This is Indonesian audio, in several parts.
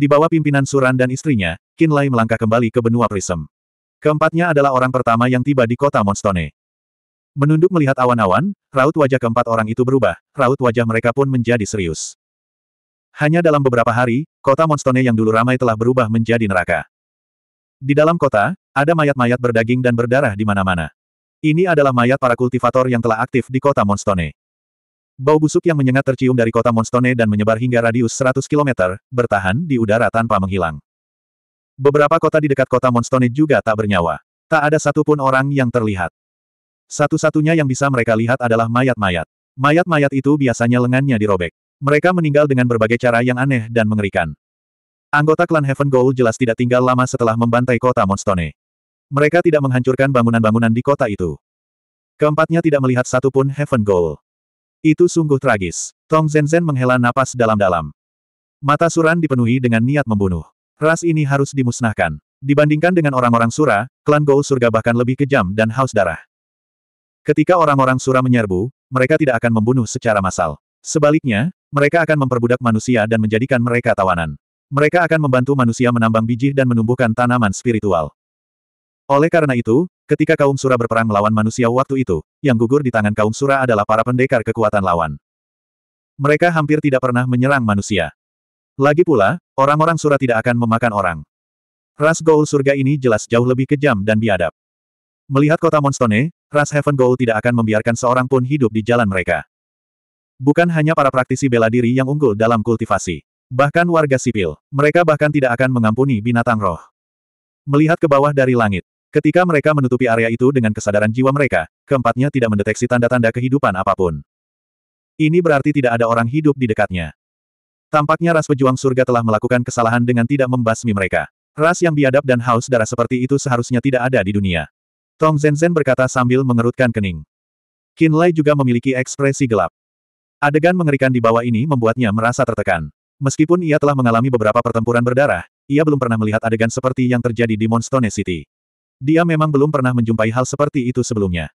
Di bawah pimpinan Suran dan istrinya, Lai melangkah kembali ke benua Prism. Keempatnya adalah orang pertama yang tiba di kota Monstone. Menunduk melihat awan-awan, raut wajah keempat orang itu berubah, raut wajah mereka pun menjadi serius. Hanya dalam beberapa hari, kota Monstone yang dulu ramai telah berubah menjadi neraka. Di dalam kota, ada mayat-mayat berdaging dan berdarah di mana-mana. Ini adalah mayat para kultivator yang telah aktif di kota Monstone. Bau busuk yang menyengat tercium dari kota Monstone dan menyebar hingga radius 100 km, bertahan di udara tanpa menghilang. Beberapa kota di dekat kota Monstone juga tak bernyawa. Tak ada satupun orang yang terlihat. Satu-satunya yang bisa mereka lihat adalah mayat-mayat. Mayat-mayat itu biasanya lengannya dirobek. Mereka meninggal dengan berbagai cara yang aneh dan mengerikan. Anggota klan Heaven Gold jelas tidak tinggal lama setelah membantai kota Monstone. Mereka tidak menghancurkan bangunan-bangunan di kota itu. Keempatnya tidak melihat satupun Heaven Gold. Itu sungguh tragis. Tong Zenzen menghela napas dalam-dalam. Mata Suran dipenuhi dengan niat membunuh. Ras ini harus dimusnahkan. Dibandingkan dengan orang-orang Sura, klan Gou Surga bahkan lebih kejam dan haus darah. Ketika orang-orang Sura menyerbu, mereka tidak akan membunuh secara massal. Sebaliknya, mereka akan memperbudak manusia dan menjadikan mereka tawanan. Mereka akan membantu manusia menambang biji dan menumbuhkan tanaman spiritual. Oleh karena itu, Ketika kaum Sura berperang melawan manusia waktu itu, yang gugur di tangan kaum Sura adalah para pendekar kekuatan lawan. Mereka hampir tidak pernah menyerang manusia. Lagi pula, orang-orang Sura tidak akan memakan orang. Ras Goul surga ini jelas jauh lebih kejam dan biadab. Melihat kota Monstone, Ras Heaven Goul tidak akan membiarkan seorang pun hidup di jalan mereka. Bukan hanya para praktisi bela diri yang unggul dalam kultivasi. Bahkan warga sipil, mereka bahkan tidak akan mengampuni binatang roh. Melihat ke bawah dari langit, Ketika mereka menutupi area itu dengan kesadaran jiwa mereka, keempatnya tidak mendeteksi tanda-tanda kehidupan apapun. Ini berarti tidak ada orang hidup di dekatnya. Tampaknya ras pejuang surga telah melakukan kesalahan dengan tidak membasmi mereka. Ras yang biadab dan haus darah seperti itu seharusnya tidak ada di dunia. Tong Zhen berkata sambil mengerutkan kening. Qin Lai juga memiliki ekspresi gelap. Adegan mengerikan di bawah ini membuatnya merasa tertekan. Meskipun ia telah mengalami beberapa pertempuran berdarah, ia belum pernah melihat adegan seperti yang terjadi di Monstone City. Dia memang belum pernah menjumpai hal seperti itu sebelumnya.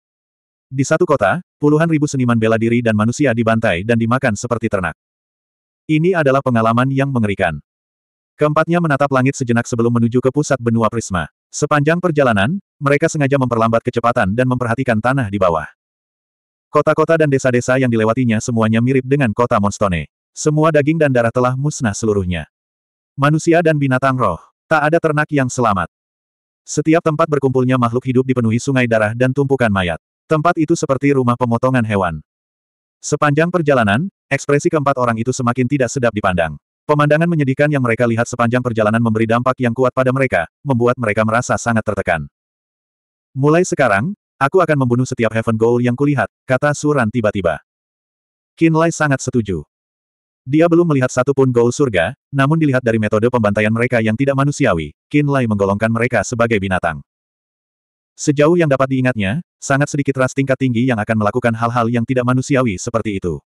Di satu kota, puluhan ribu seniman bela diri dan manusia dibantai dan dimakan seperti ternak. Ini adalah pengalaman yang mengerikan. Keempatnya menatap langit sejenak sebelum menuju ke pusat benua prisma. Sepanjang perjalanan, mereka sengaja memperlambat kecepatan dan memperhatikan tanah di bawah. Kota-kota dan desa-desa yang dilewatinya semuanya mirip dengan kota Monstone. Semua daging dan darah telah musnah seluruhnya. Manusia dan binatang roh. Tak ada ternak yang selamat. Setiap tempat berkumpulnya makhluk hidup dipenuhi sungai darah dan tumpukan mayat. Tempat itu seperti rumah pemotongan hewan. Sepanjang perjalanan, ekspresi keempat orang itu semakin tidak sedap dipandang. Pemandangan menyedihkan yang mereka lihat sepanjang perjalanan memberi dampak yang kuat pada mereka, membuat mereka merasa sangat tertekan. Mulai sekarang, aku akan membunuh setiap Heaven Goal yang kulihat, kata Suran tiba-tiba. Kinlay sangat setuju. Dia belum melihat satu pun gol surga, namun dilihat dari metode pembantaian mereka yang tidak manusiawi, Qin Lai menggolongkan mereka sebagai binatang. Sejauh yang dapat diingatnya, sangat sedikit ras tingkat tinggi yang akan melakukan hal-hal yang tidak manusiawi seperti itu.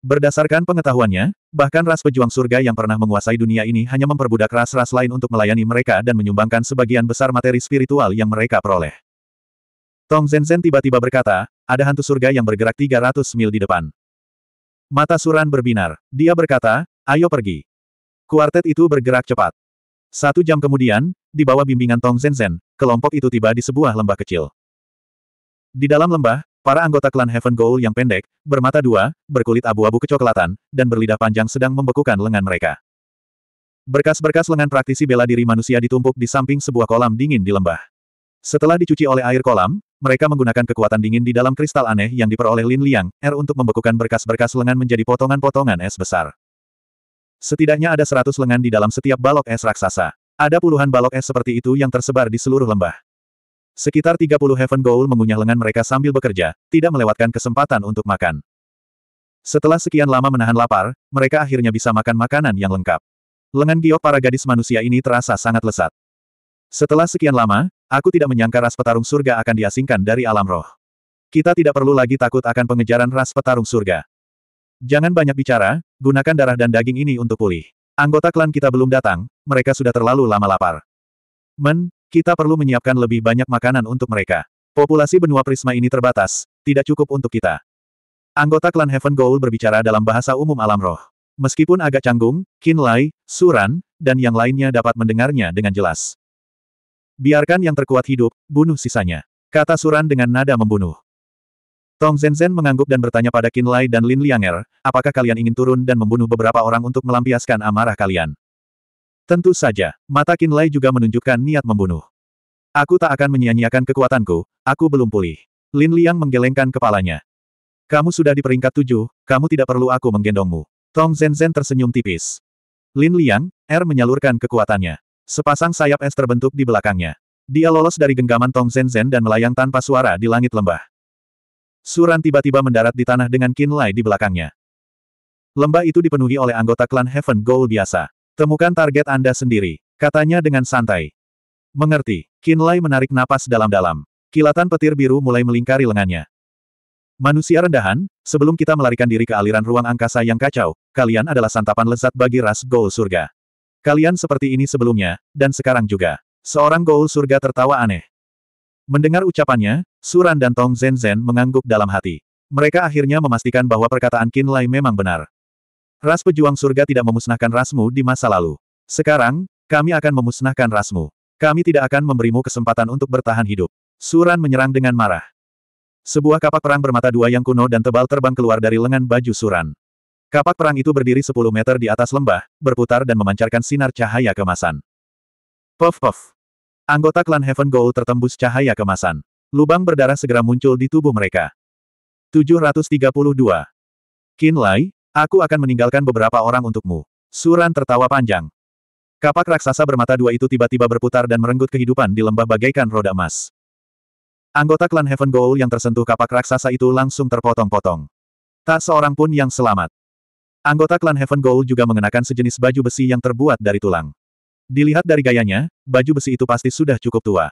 Berdasarkan pengetahuannya, bahkan ras pejuang surga yang pernah menguasai dunia ini hanya memperbudak ras-ras lain untuk melayani mereka dan menyumbangkan sebagian besar materi spiritual yang mereka peroleh. Tong Zhen tiba-tiba berkata, ada hantu surga yang bergerak 300 mil di depan. Mata Suran berbinar. Dia berkata, ayo pergi. Kuartet itu bergerak cepat. Satu jam kemudian, di bawah bimbingan Tong Zhen, kelompok itu tiba di sebuah lembah kecil. Di dalam lembah, para anggota klan Heaven Goal yang pendek, bermata dua, berkulit abu-abu kecoklatan, dan berlidah panjang sedang membekukan lengan mereka. Berkas-berkas lengan praktisi bela diri manusia ditumpuk di samping sebuah kolam dingin di lembah. Setelah dicuci oleh air kolam, mereka menggunakan kekuatan dingin di dalam kristal aneh yang diperoleh Lin Liang, R er, untuk membekukan berkas-berkas lengan menjadi potongan-potongan es besar. Setidaknya ada seratus lengan di dalam setiap balok es raksasa. Ada puluhan balok es seperti itu yang tersebar di seluruh lembah. Sekitar 30 Heaven Goal mengunyah lengan mereka sambil bekerja, tidak melewatkan kesempatan untuk makan. Setelah sekian lama menahan lapar, mereka akhirnya bisa makan makanan yang lengkap. Lengan giok para gadis manusia ini terasa sangat lesat. Setelah sekian lama, aku tidak menyangka ras petarung surga akan diasingkan dari alam roh. Kita tidak perlu lagi takut akan pengejaran ras petarung surga. Jangan banyak bicara, gunakan darah dan daging ini untuk pulih. Anggota klan kita belum datang, mereka sudah terlalu lama lapar. Men, kita perlu menyiapkan lebih banyak makanan untuk mereka. Populasi benua prisma ini terbatas, tidak cukup untuk kita. Anggota klan Heaven Goal berbicara dalam bahasa umum alam roh. Meskipun agak canggung, Kinlay, Suran, dan yang lainnya dapat mendengarnya dengan jelas. Biarkan yang terkuat hidup, bunuh sisanya. Kata Suran dengan nada membunuh. Tong Zenzhen mengangguk dan bertanya pada Qin Lai dan Lin Lianger, apakah kalian ingin turun dan membunuh beberapa orang untuk melampiaskan amarah kalian? Tentu saja, mata Qin Lai juga menunjukkan niat membunuh. Aku tak akan menyia-nyiakan kekuatanku, aku belum pulih. Lin Liang menggelengkan kepalanya. Kamu sudah di peringkat tujuh, kamu tidak perlu aku menggendongmu. Tong Zenzhen tersenyum tipis. Lin Liang, Er menyalurkan kekuatannya. Sepasang sayap es terbentuk di belakangnya. Dia lolos dari genggaman Tong Zenzen dan melayang tanpa suara di langit lembah. Suran tiba-tiba mendarat di tanah dengan Qin Lai di belakangnya. Lembah itu dipenuhi oleh anggota klan Heaven Goal biasa. Temukan target Anda sendiri, katanya dengan santai. Mengerti, Qin Lai menarik napas dalam-dalam. Kilatan petir biru mulai melingkari lengannya. Manusia rendahan, sebelum kita melarikan diri ke aliran ruang angkasa yang kacau, kalian adalah santapan lezat bagi ras Goal surga. Kalian seperti ini sebelumnya, dan sekarang juga. Seorang Goul surga tertawa aneh. Mendengar ucapannya, Suran dan Tong Zen Zen mengangguk dalam hati. Mereka akhirnya memastikan bahwa perkataan Qin Lai memang benar. Ras pejuang surga tidak memusnahkan rasmu di masa lalu. Sekarang, kami akan memusnahkan rasmu. Kami tidak akan memberimu kesempatan untuk bertahan hidup. Suran menyerang dengan marah. Sebuah kapak perang bermata dua yang kuno dan tebal terbang keluar dari lengan baju Suran. Kapak perang itu berdiri 10 meter di atas lembah, berputar dan memancarkan sinar cahaya kemasan. Puff puff. Anggota klan Heaven Goal tertembus cahaya kemasan. Lubang berdarah segera muncul di tubuh mereka. 732. Qin Lai, aku akan meninggalkan beberapa orang untukmu. Suran tertawa panjang. Kapak raksasa bermata dua itu tiba-tiba berputar dan merenggut kehidupan di lembah bagaikan roda emas. Anggota klan Heaven Goal yang tersentuh kapak raksasa itu langsung terpotong-potong. Tak seorang pun yang selamat. Anggota klan Heaven Gold juga mengenakan sejenis baju besi yang terbuat dari tulang. Dilihat dari gayanya, baju besi itu pasti sudah cukup tua.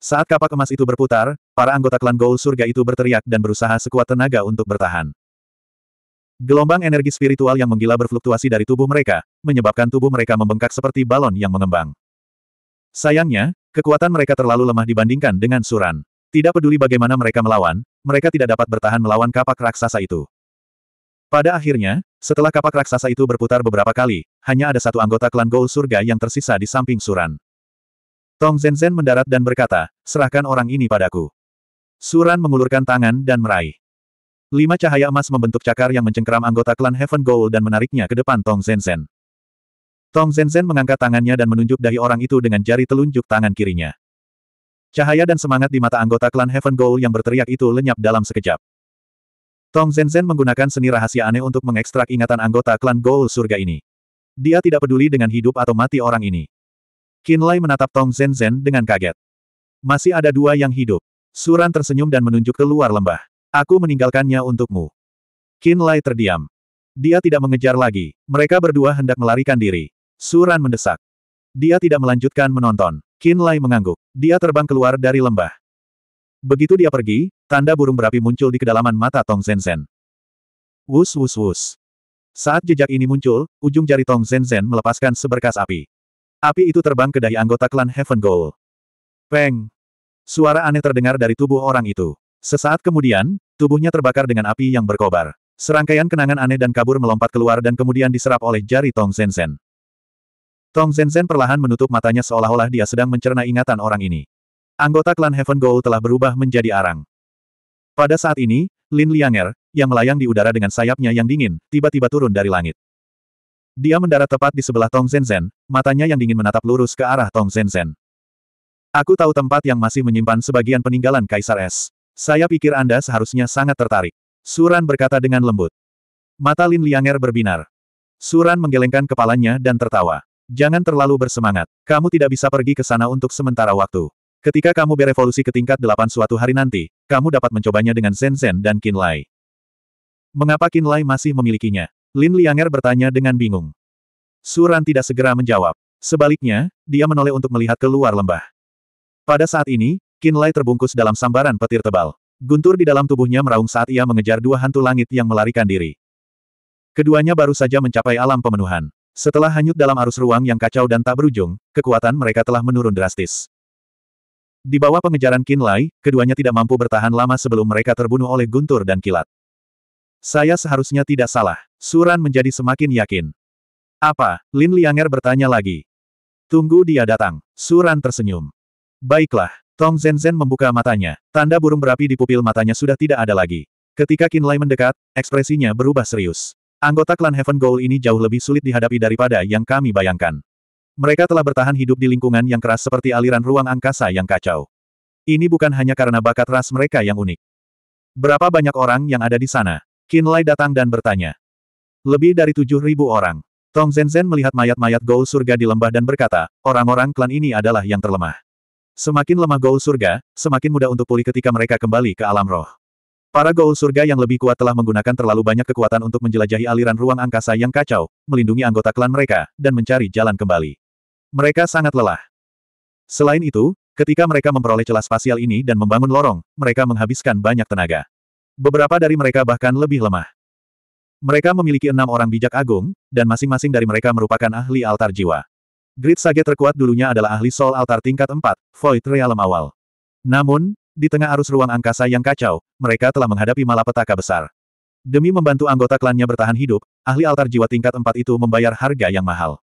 Saat kapak emas itu berputar, para anggota klan Gold surga itu berteriak dan berusaha sekuat tenaga untuk bertahan. Gelombang energi spiritual yang menggila berfluktuasi dari tubuh mereka, menyebabkan tubuh mereka membengkak seperti balon yang mengembang. Sayangnya, kekuatan mereka terlalu lemah dibandingkan dengan Suran. Tidak peduli bagaimana mereka melawan, mereka tidak dapat bertahan melawan kapak raksasa itu. Pada akhirnya, setelah kapak raksasa itu berputar beberapa kali, hanya ada satu anggota klan Gol Surga yang tersisa di samping Suran. Tong Zenzen mendarat dan berkata, serahkan orang ini padaku. Suran mengulurkan tangan dan meraih. Lima cahaya emas membentuk cakar yang mencengkeram anggota klan Heaven Gold dan menariknya ke depan Tong Zenzen. Tong Zenzhen mengangkat tangannya dan menunjuk dahi orang itu dengan jari telunjuk tangan kirinya. Cahaya dan semangat di mata anggota klan Heaven Gold yang berteriak itu lenyap dalam sekejap. Tong Zhen menggunakan seni rahasia aneh untuk mengekstrak ingatan anggota klan Goul surga ini. Dia tidak peduli dengan hidup atau mati orang ini. Lai menatap Tong Zhen dengan kaget. Masih ada dua yang hidup. Suran tersenyum dan menunjuk ke luar lembah. Aku meninggalkannya untukmu. Lai terdiam. Dia tidak mengejar lagi. Mereka berdua hendak melarikan diri. Suran mendesak. Dia tidak melanjutkan menonton. Lai mengangguk. Dia terbang keluar dari lembah. Begitu dia pergi, Tanda burung berapi muncul di kedalaman mata Tong Zhen. Wus wus wus. Saat jejak ini muncul, ujung jari Tong Zhen melepaskan seberkas api. Api itu terbang ke dahi anggota klan Heaven Goal. Peng! Suara aneh terdengar dari tubuh orang itu. Sesaat kemudian, tubuhnya terbakar dengan api yang berkobar. Serangkaian kenangan aneh dan kabur melompat keluar dan kemudian diserap oleh jari Tong Zhen. Tong Zhen perlahan menutup matanya seolah-olah dia sedang mencerna ingatan orang ini. Anggota klan Heaven Goal telah berubah menjadi arang. Pada saat ini, Lin Lianger, yang melayang di udara dengan sayapnya yang dingin, tiba-tiba turun dari langit. Dia mendarat tepat di sebelah Tong Zhenzhen, matanya yang dingin menatap lurus ke arah Tong Zhenzhen. Aku tahu tempat yang masih menyimpan sebagian peninggalan Kaisar Es. Saya pikir Anda seharusnya sangat tertarik. Suran berkata dengan lembut. Mata Lin Lianger berbinar. Suran menggelengkan kepalanya dan tertawa. Jangan terlalu bersemangat. Kamu tidak bisa pergi ke sana untuk sementara waktu. Ketika kamu berevolusi ke tingkat delapan suatu hari nanti, kamu dapat mencobanya dengan Zen Zen dan Qin Lai. Mengapa Qin Lai masih memilikinya? Lin Lianger bertanya dengan bingung. Suran tidak segera menjawab. Sebaliknya, dia menoleh untuk melihat keluar lembah. Pada saat ini, Qin Lai terbungkus dalam sambaran petir tebal. Guntur di dalam tubuhnya meraung saat ia mengejar dua hantu langit yang melarikan diri. Keduanya baru saja mencapai alam pemenuhan. Setelah hanyut dalam arus ruang yang kacau dan tak berujung, kekuatan mereka telah menurun drastis. Di bawah pengejaran Kinlay, keduanya tidak mampu bertahan lama sebelum mereka terbunuh oleh guntur dan kilat. Saya seharusnya tidak salah. Suran menjadi semakin yakin. Apa? Lin Lianger bertanya lagi. Tunggu dia datang. Suran tersenyum. Baiklah. Tong Zenzen membuka matanya. Tanda burung berapi di pupil matanya sudah tidak ada lagi. Ketika Kinlay mendekat, ekspresinya berubah serius. Anggota klan Heaven Goal ini jauh lebih sulit dihadapi daripada yang kami bayangkan. Mereka telah bertahan hidup di lingkungan yang keras seperti aliran ruang angkasa yang kacau. Ini bukan hanya karena bakat ras mereka yang unik. Berapa banyak orang yang ada di sana? Lai datang dan bertanya. Lebih dari 7.000 orang. Tong Zenzen melihat mayat-mayat gaul surga di lembah dan berkata, orang-orang klan ini adalah yang terlemah. Semakin lemah gaul surga, semakin mudah untuk pulih ketika mereka kembali ke alam roh. Para gaul surga yang lebih kuat telah menggunakan terlalu banyak kekuatan untuk menjelajahi aliran ruang angkasa yang kacau, melindungi anggota klan mereka, dan mencari jalan kembali. Mereka sangat lelah. Selain itu, ketika mereka memperoleh celah spasial ini dan membangun lorong, mereka menghabiskan banyak tenaga. Beberapa dari mereka bahkan lebih lemah. Mereka memiliki enam orang bijak agung, dan masing-masing dari mereka merupakan ahli altar jiwa. Grid Sage terkuat dulunya adalah ahli Soul Altar tingkat 4, Void Realm awal. Namun, di tengah arus ruang angkasa yang kacau, mereka telah menghadapi malapetaka besar. Demi membantu anggota klannya bertahan hidup, ahli altar jiwa tingkat 4 itu membayar harga yang mahal.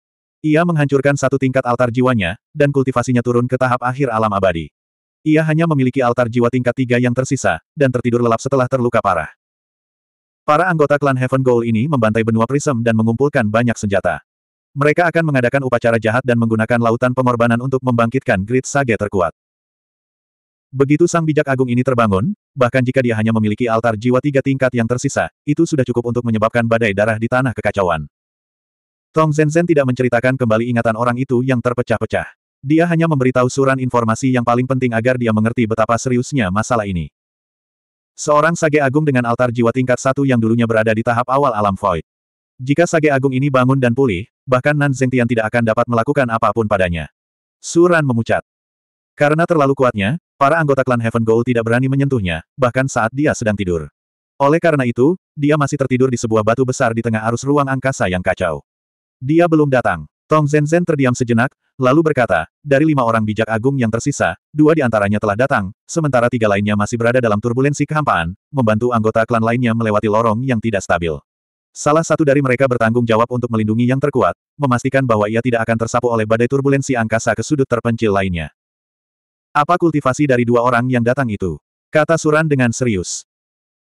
Ia menghancurkan satu tingkat altar jiwanya, dan kultivasinya turun ke tahap akhir alam abadi. Ia hanya memiliki altar jiwa tingkat tiga yang tersisa, dan tertidur lelap setelah terluka parah. Para anggota klan Heaven Goal ini membantai benua Prism dan mengumpulkan banyak senjata. Mereka akan mengadakan upacara jahat dan menggunakan lautan pengorbanan untuk membangkitkan grid sage terkuat. Begitu sang bijak agung ini terbangun, bahkan jika dia hanya memiliki altar jiwa tiga tingkat yang tersisa, itu sudah cukup untuk menyebabkan badai darah di tanah kekacauan. Tong Zhenzhen tidak menceritakan kembali ingatan orang itu yang terpecah-pecah. Dia hanya memberitahu Suran informasi yang paling penting agar dia mengerti betapa seriusnya masalah ini. Seorang Sage Agung dengan altar jiwa tingkat satu yang dulunya berada di tahap awal alam void. Jika Sage Agung ini bangun dan pulih, bahkan Nan Tian tidak akan dapat melakukan apapun padanya. Suran memucat. Karena terlalu kuatnya, para anggota klan Heaven Gold tidak berani menyentuhnya, bahkan saat dia sedang tidur. Oleh karena itu, dia masih tertidur di sebuah batu besar di tengah arus ruang angkasa yang kacau. Dia belum datang. Tong Zenzen terdiam sejenak, lalu berkata, dari lima orang bijak agung yang tersisa, dua di antaranya telah datang, sementara tiga lainnya masih berada dalam turbulensi kehampaan, membantu anggota klan lainnya melewati lorong yang tidak stabil. Salah satu dari mereka bertanggung jawab untuk melindungi yang terkuat, memastikan bahwa ia tidak akan tersapu oleh badai turbulensi angkasa ke sudut terpencil lainnya. Apa kultivasi dari dua orang yang datang itu? Kata Suran dengan serius.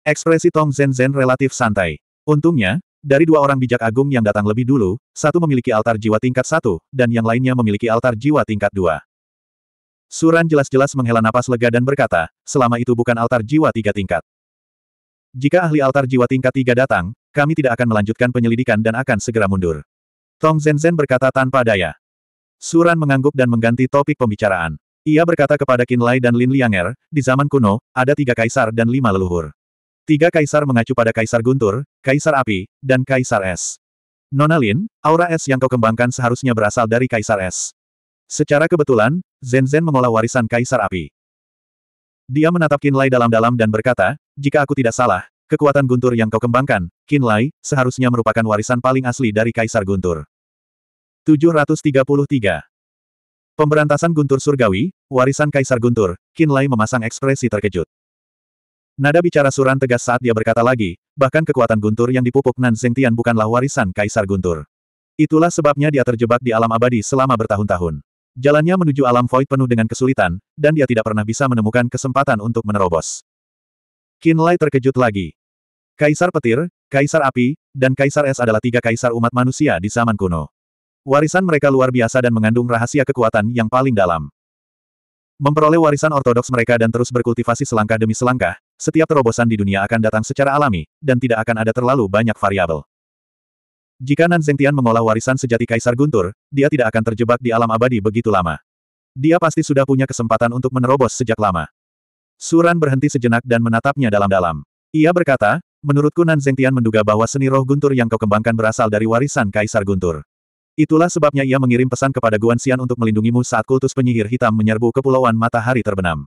Ekspresi Tong Zenzen relatif santai. Untungnya, dari dua orang bijak agung yang datang lebih dulu, satu memiliki altar jiwa tingkat satu, dan yang lainnya memiliki altar jiwa tingkat dua. Suran jelas-jelas menghela napas lega dan berkata, selama itu bukan altar jiwa tiga tingkat. Jika ahli altar jiwa tingkat tiga datang, kami tidak akan melanjutkan penyelidikan dan akan segera mundur. Tong Zenzen berkata tanpa daya. Suran mengangguk dan mengganti topik pembicaraan. Ia berkata kepada Qin Lai dan Lin Lianger, di zaman kuno, ada tiga kaisar dan lima leluhur. Tiga kaisar mengacu pada kaisar guntur, kaisar api, dan kaisar es. Nonalin, aura es yang kau kembangkan seharusnya berasal dari kaisar es. Secara kebetulan, Zen Zen mengolah warisan kaisar api. Dia menatap Kinlay dalam-dalam dan berkata, jika aku tidak salah, kekuatan guntur yang kau kembangkan, Kinlay, seharusnya merupakan warisan paling asli dari kaisar guntur. 733. Pemberantasan guntur surgawi, warisan kaisar guntur, Kinlay memasang ekspresi terkejut. Nada bicara Suran tegas saat dia berkata lagi, bahkan kekuatan guntur yang dipupuk Nan Zengtian bukanlah warisan Kaisar Guntur. Itulah sebabnya dia terjebak di alam abadi selama bertahun-tahun. Jalannya menuju alam void penuh dengan kesulitan, dan dia tidak pernah bisa menemukan kesempatan untuk menerobos. Qin Lai terkejut lagi. Kaisar Petir, Kaisar Api, dan Kaisar Es adalah tiga kaisar umat manusia di zaman kuno. Warisan mereka luar biasa dan mengandung rahasia kekuatan yang paling dalam. Memperoleh warisan ortodoks mereka dan terus berkultivasi selangkah demi selangkah, setiap terobosan di dunia akan datang secara alami, dan tidak akan ada terlalu banyak variabel. Jika Nan Tian mengolah warisan sejati Kaisar Guntur, dia tidak akan terjebak di alam abadi begitu lama. Dia pasti sudah punya kesempatan untuk menerobos sejak lama. Suran berhenti sejenak dan menatapnya dalam-dalam. Ia berkata, menurutku Nan Tian menduga bahwa seni roh Guntur yang kau kembangkan berasal dari warisan Kaisar Guntur. Itulah sebabnya ia mengirim pesan kepada Guan Xian untuk melindungimu saat kultus penyihir hitam menyerbu kepulauan matahari terbenam.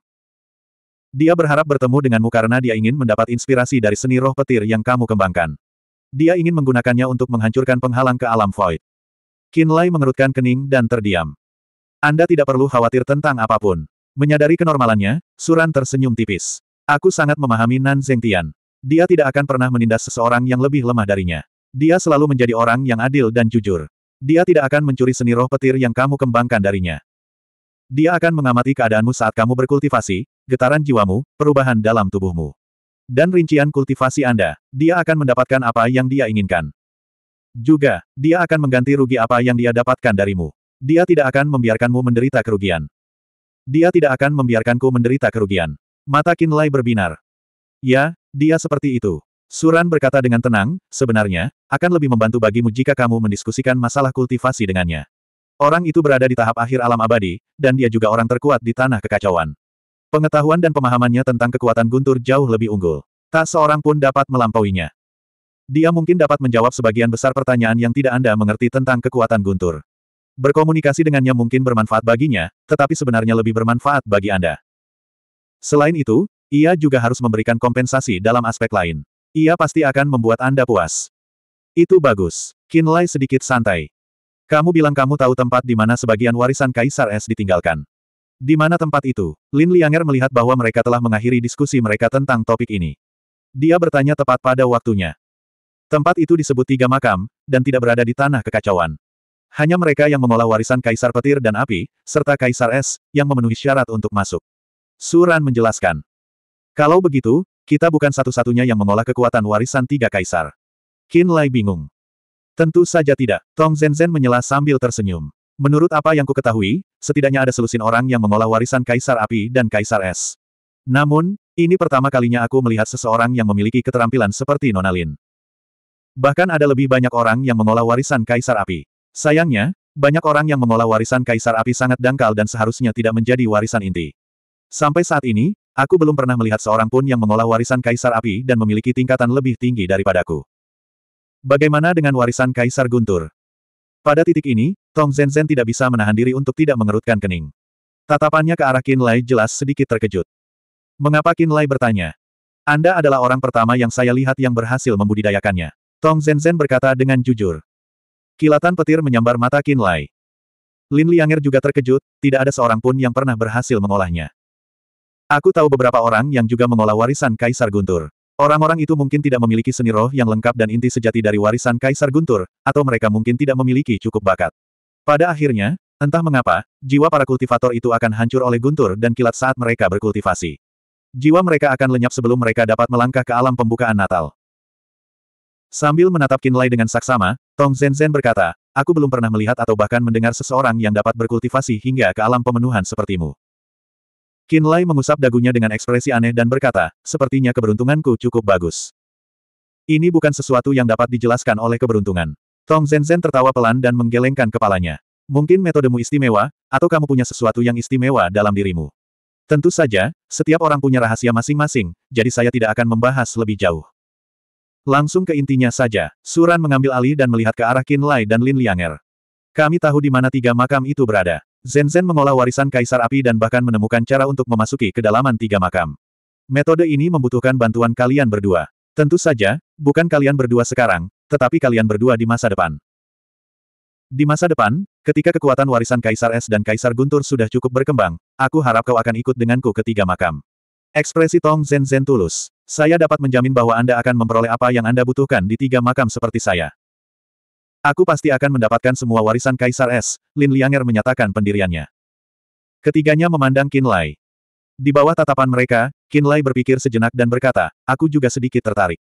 Dia berharap bertemu denganmu karena dia ingin mendapat inspirasi dari seni roh petir yang kamu kembangkan. Dia ingin menggunakannya untuk menghancurkan penghalang ke alam void. Lai mengerutkan kening dan terdiam. Anda tidak perlu khawatir tentang apapun. Menyadari kenormalannya, Suran tersenyum tipis. Aku sangat memahami Nan Tian. Dia tidak akan pernah menindas seseorang yang lebih lemah darinya. Dia selalu menjadi orang yang adil dan jujur. Dia tidak akan mencuri seni roh petir yang kamu kembangkan darinya. Dia akan mengamati keadaanmu saat kamu berkultivasi, getaran jiwamu, perubahan dalam tubuhmu. Dan rincian kultivasi Anda, dia akan mendapatkan apa yang dia inginkan. Juga, dia akan mengganti rugi apa yang dia dapatkan darimu. Dia tidak akan membiarkanmu menderita kerugian. Dia tidak akan membiarkanku menderita kerugian. Mata kinlay berbinar. Ya, dia seperti itu. Suran berkata dengan tenang, sebenarnya, akan lebih membantu bagimu jika kamu mendiskusikan masalah kultivasi dengannya. Orang itu berada di tahap akhir alam abadi, dan dia juga orang terkuat di tanah kekacauan. Pengetahuan dan pemahamannya tentang kekuatan Guntur jauh lebih unggul. Tak seorang pun dapat melampauinya. Dia mungkin dapat menjawab sebagian besar pertanyaan yang tidak Anda mengerti tentang kekuatan Guntur. Berkomunikasi dengannya mungkin bermanfaat baginya, tetapi sebenarnya lebih bermanfaat bagi Anda. Selain itu, ia juga harus memberikan kompensasi dalam aspek lain. Ia pasti akan membuat Anda puas. Itu bagus. Kinlay sedikit santai. Kamu bilang kamu tahu tempat di mana sebagian warisan Kaisar es ditinggalkan. Di mana tempat itu? Lin Lianger melihat bahwa mereka telah mengakhiri diskusi mereka tentang topik ini. Dia bertanya tepat pada waktunya. Tempat itu disebut tiga makam, dan tidak berada di tanah kekacauan. Hanya mereka yang mengolah warisan Kaisar Petir dan Api, serta Kaisar Es, yang memenuhi syarat untuk masuk. Suran menjelaskan. Kalau begitu, kita bukan satu-satunya yang mengolah kekuatan warisan tiga Kaisar. Qin Lai bingung. Tentu saja tidak, Tong Zhenzhen menyela sambil tersenyum. Menurut apa yang kuketahui, setidaknya ada selusin orang yang mengolah warisan Kaisar Api dan Kaisar Es. Namun, ini pertama kalinya aku melihat seseorang yang memiliki keterampilan seperti Nonalin. Bahkan ada lebih banyak orang yang mengolah warisan Kaisar Api. Sayangnya, banyak orang yang mengolah warisan Kaisar Api sangat dangkal dan seharusnya tidak menjadi warisan inti. Sampai saat ini, aku belum pernah melihat seorang pun yang mengolah warisan Kaisar Api dan memiliki tingkatan lebih tinggi daripadaku. Bagaimana dengan warisan Kaisar Guntur? Pada titik ini, Tong Zenzhen tidak bisa menahan diri untuk tidak mengerutkan kening. Tatapannya ke arah Qin Lai jelas sedikit terkejut. Mengapa Qin Lai bertanya? Anda adalah orang pertama yang saya lihat yang berhasil membudidayakannya. Tong Zenzhen berkata dengan jujur. Kilatan petir menyambar mata Qin Lai. Lin Lianger juga terkejut, tidak ada seorang pun yang pernah berhasil mengolahnya. Aku tahu beberapa orang yang juga mengolah warisan Kaisar Guntur. Orang-orang itu mungkin tidak memiliki seni roh yang lengkap dan inti sejati dari warisan Kaisar Guntur, atau mereka mungkin tidak memiliki cukup bakat. Pada akhirnya, entah mengapa, jiwa para kultivator itu akan hancur oleh Guntur dan kilat saat mereka berkultivasi. Jiwa mereka akan lenyap sebelum mereka dapat melangkah ke alam pembukaan Natal. Sambil menatap Kinlay dengan saksama, Tong Zenzen berkata, Aku belum pernah melihat atau bahkan mendengar seseorang yang dapat berkultivasi hingga ke alam pemenuhan sepertimu. Lai mengusap dagunya dengan ekspresi aneh dan berkata, sepertinya keberuntunganku cukup bagus. Ini bukan sesuatu yang dapat dijelaskan oleh keberuntungan. Tong Zenzen tertawa pelan dan menggelengkan kepalanya. Mungkin metodemu istimewa, atau kamu punya sesuatu yang istimewa dalam dirimu. Tentu saja, setiap orang punya rahasia masing-masing, jadi saya tidak akan membahas lebih jauh. Langsung ke intinya saja, Suran mengambil alih dan melihat ke arah Qin Lai dan Lin Lianger. Kami tahu di mana tiga makam itu berada. Zenzen Zen mengolah warisan Kaisar Api dan bahkan menemukan cara untuk memasuki kedalaman tiga makam. Metode ini membutuhkan bantuan kalian berdua. Tentu saja, bukan kalian berdua sekarang, tetapi kalian berdua di masa depan. Di masa depan, ketika kekuatan warisan Kaisar Es dan Kaisar Guntur sudah cukup berkembang, aku harap kau akan ikut denganku ke tiga makam. Ekspresi Tong Zen Zen tulus. Saya dapat menjamin bahwa Anda akan memperoleh apa yang Anda butuhkan di tiga makam seperti saya. Aku pasti akan mendapatkan semua warisan Kaisar Es, Lin Lianger menyatakan pendiriannya. Ketiganya memandang Qin Lai. Di bawah tatapan mereka, Qin Lai berpikir sejenak dan berkata, aku juga sedikit tertarik.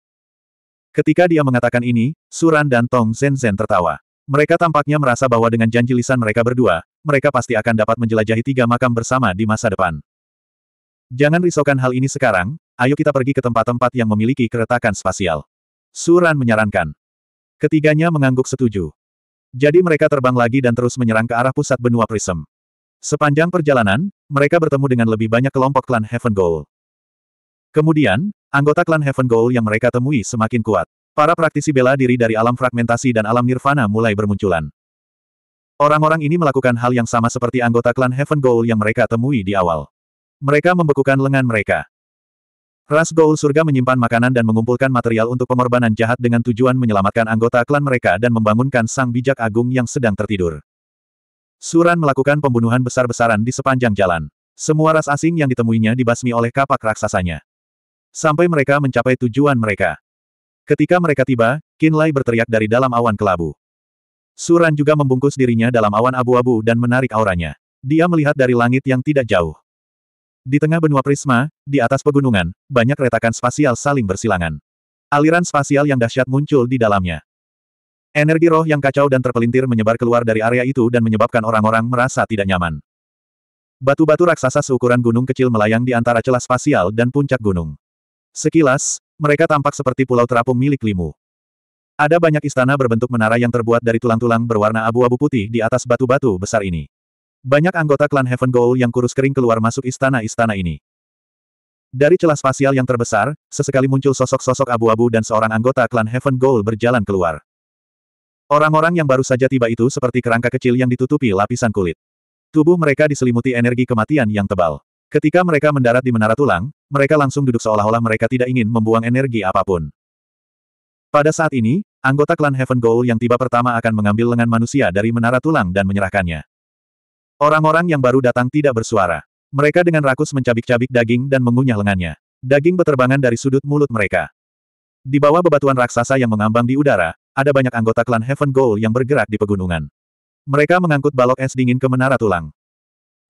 Ketika dia mengatakan ini, Suran dan Tong Zhen-Zhen tertawa. Mereka tampaknya merasa bahwa dengan janji lisan mereka berdua, mereka pasti akan dapat menjelajahi tiga makam bersama di masa depan. Jangan risaukan hal ini sekarang, ayo kita pergi ke tempat-tempat yang memiliki keretakan spasial. Suran menyarankan. Ketiganya mengangguk setuju. Jadi mereka terbang lagi dan terus menyerang ke arah pusat benua Prism. Sepanjang perjalanan, mereka bertemu dengan lebih banyak kelompok klan Heaven Goal. Kemudian, anggota klan Heaven Goal yang mereka temui semakin kuat. Para praktisi bela diri dari alam fragmentasi dan alam nirvana mulai bermunculan. Orang-orang ini melakukan hal yang sama seperti anggota klan Heaven Goal yang mereka temui di awal. Mereka membekukan lengan mereka. Ras Goul Surga menyimpan makanan dan mengumpulkan material untuk pengorbanan jahat dengan tujuan menyelamatkan anggota klan mereka dan membangunkan sang bijak agung yang sedang tertidur. Suran melakukan pembunuhan besar-besaran di sepanjang jalan. Semua ras asing yang ditemuinya dibasmi oleh kapak raksasanya. Sampai mereka mencapai tujuan mereka. Ketika mereka tiba, Kinlay berteriak dari dalam awan kelabu. Suran juga membungkus dirinya dalam awan abu-abu dan menarik auranya. Dia melihat dari langit yang tidak jauh. Di tengah benua prisma, di atas pegunungan, banyak retakan spasial saling bersilangan. Aliran spasial yang dahsyat muncul di dalamnya. Energi roh yang kacau dan terpelintir menyebar keluar dari area itu dan menyebabkan orang-orang merasa tidak nyaman. Batu-batu raksasa seukuran gunung kecil melayang di antara celah spasial dan puncak gunung. Sekilas, mereka tampak seperti pulau terapung milik Limu. Ada banyak istana berbentuk menara yang terbuat dari tulang-tulang berwarna abu-abu putih di atas batu-batu besar ini. Banyak anggota klan Heaven Goal yang kurus kering keluar masuk istana-istana ini. Dari celah spasial yang terbesar, sesekali muncul sosok-sosok abu-abu dan seorang anggota klan Heaven Goal berjalan keluar. Orang-orang yang baru saja tiba itu seperti kerangka kecil yang ditutupi lapisan kulit. Tubuh mereka diselimuti energi kematian yang tebal. Ketika mereka mendarat di menara tulang, mereka langsung duduk seolah-olah mereka tidak ingin membuang energi apapun. Pada saat ini, anggota klan Heaven Goal yang tiba pertama akan mengambil lengan manusia dari menara tulang dan menyerahkannya. Orang-orang yang baru datang tidak bersuara. Mereka dengan rakus mencabik-cabik daging dan mengunyah lengannya. Daging beterbangan dari sudut mulut mereka. Di bawah bebatuan raksasa yang mengambang di udara, ada banyak anggota klan Heaven Goal yang bergerak di pegunungan. Mereka mengangkut balok es dingin ke menara tulang.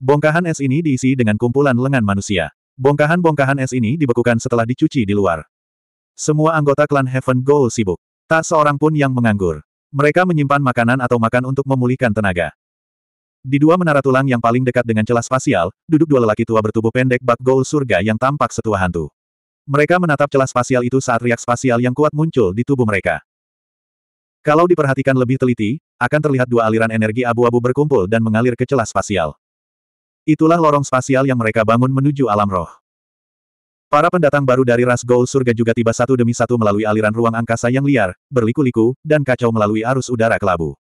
Bongkahan es ini diisi dengan kumpulan lengan manusia. Bongkahan-bongkahan es ini dibekukan setelah dicuci di luar. Semua anggota klan Heaven Goal sibuk. Tak seorang pun yang menganggur. Mereka menyimpan makanan atau makan untuk memulihkan tenaga. Di dua menara tulang yang paling dekat dengan celah spasial, duduk dua lelaki tua bertubuh pendek bak gol surga yang tampak setua hantu. Mereka menatap celah spasial itu saat riak spasial yang kuat muncul di tubuh mereka. Kalau diperhatikan lebih teliti, akan terlihat dua aliran energi abu-abu berkumpul dan mengalir ke celah spasial. Itulah lorong spasial yang mereka bangun menuju alam roh. Para pendatang baru dari ras gol Surga juga tiba satu demi satu melalui aliran ruang angkasa yang liar, berliku-liku, dan kacau melalui arus udara kelabu.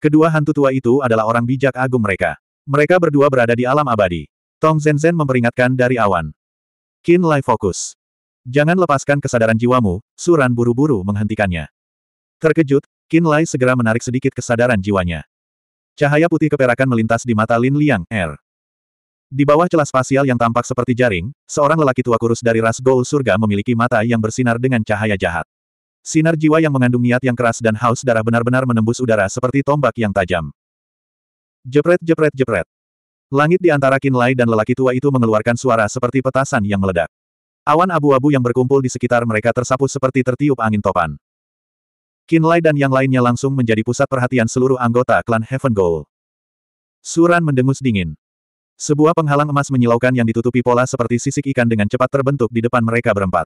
Kedua hantu tua itu adalah orang bijak agung mereka. Mereka berdua berada di alam abadi. Tong Zhen memperingatkan dari awan. Qin Lai fokus. Jangan lepaskan kesadaran jiwamu, Suran buru-buru menghentikannya. Terkejut, Qin Lai segera menarik sedikit kesadaran jiwanya. Cahaya putih keperakan melintas di mata Lin Liang, R. Er. Di bawah celah spasial yang tampak seperti jaring, seorang lelaki tua kurus dari ras Gol Surga memiliki mata yang bersinar dengan cahaya jahat. Sinar jiwa yang mengandung niat yang keras dan haus darah benar-benar menembus udara seperti tombak yang tajam. Jepret jepret jepret. Langit di antara Kinlay dan lelaki tua itu mengeluarkan suara seperti petasan yang meledak. Awan abu-abu yang berkumpul di sekitar mereka tersapu seperti tertiup angin topan. Kinlay dan yang lainnya langsung menjadi pusat perhatian seluruh anggota klan Heaven Goal. Suran mendengus dingin. Sebuah penghalang emas menyilaukan yang ditutupi pola seperti sisik ikan dengan cepat terbentuk di depan mereka berempat.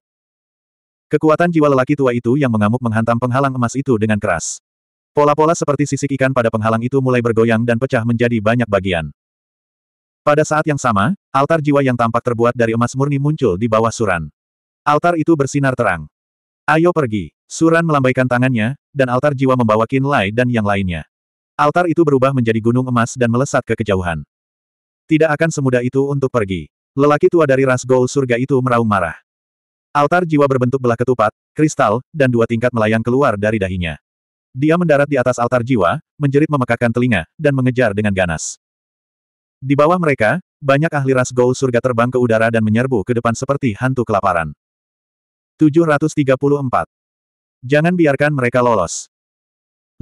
Kekuatan jiwa lelaki tua itu yang mengamuk menghantam penghalang emas itu dengan keras. Pola-pola seperti sisik ikan pada penghalang itu mulai bergoyang dan pecah menjadi banyak bagian. Pada saat yang sama, altar jiwa yang tampak terbuat dari emas murni muncul di bawah Suran. Altar itu bersinar terang. Ayo pergi. Suran melambaikan tangannya, dan altar jiwa membawa Lai dan yang lainnya. Altar itu berubah menjadi gunung emas dan melesat ke kejauhan. Tidak akan semudah itu untuk pergi. Lelaki tua dari ras Gol surga itu meraung marah. Altar jiwa berbentuk belah ketupat, kristal, dan dua tingkat melayang keluar dari dahinya. Dia mendarat di atas altar jiwa, menjerit memekakkan telinga, dan mengejar dengan ganas. Di bawah mereka, banyak ahli ras gol surga terbang ke udara dan menyerbu ke depan seperti hantu kelaparan. 734. Jangan biarkan mereka lolos.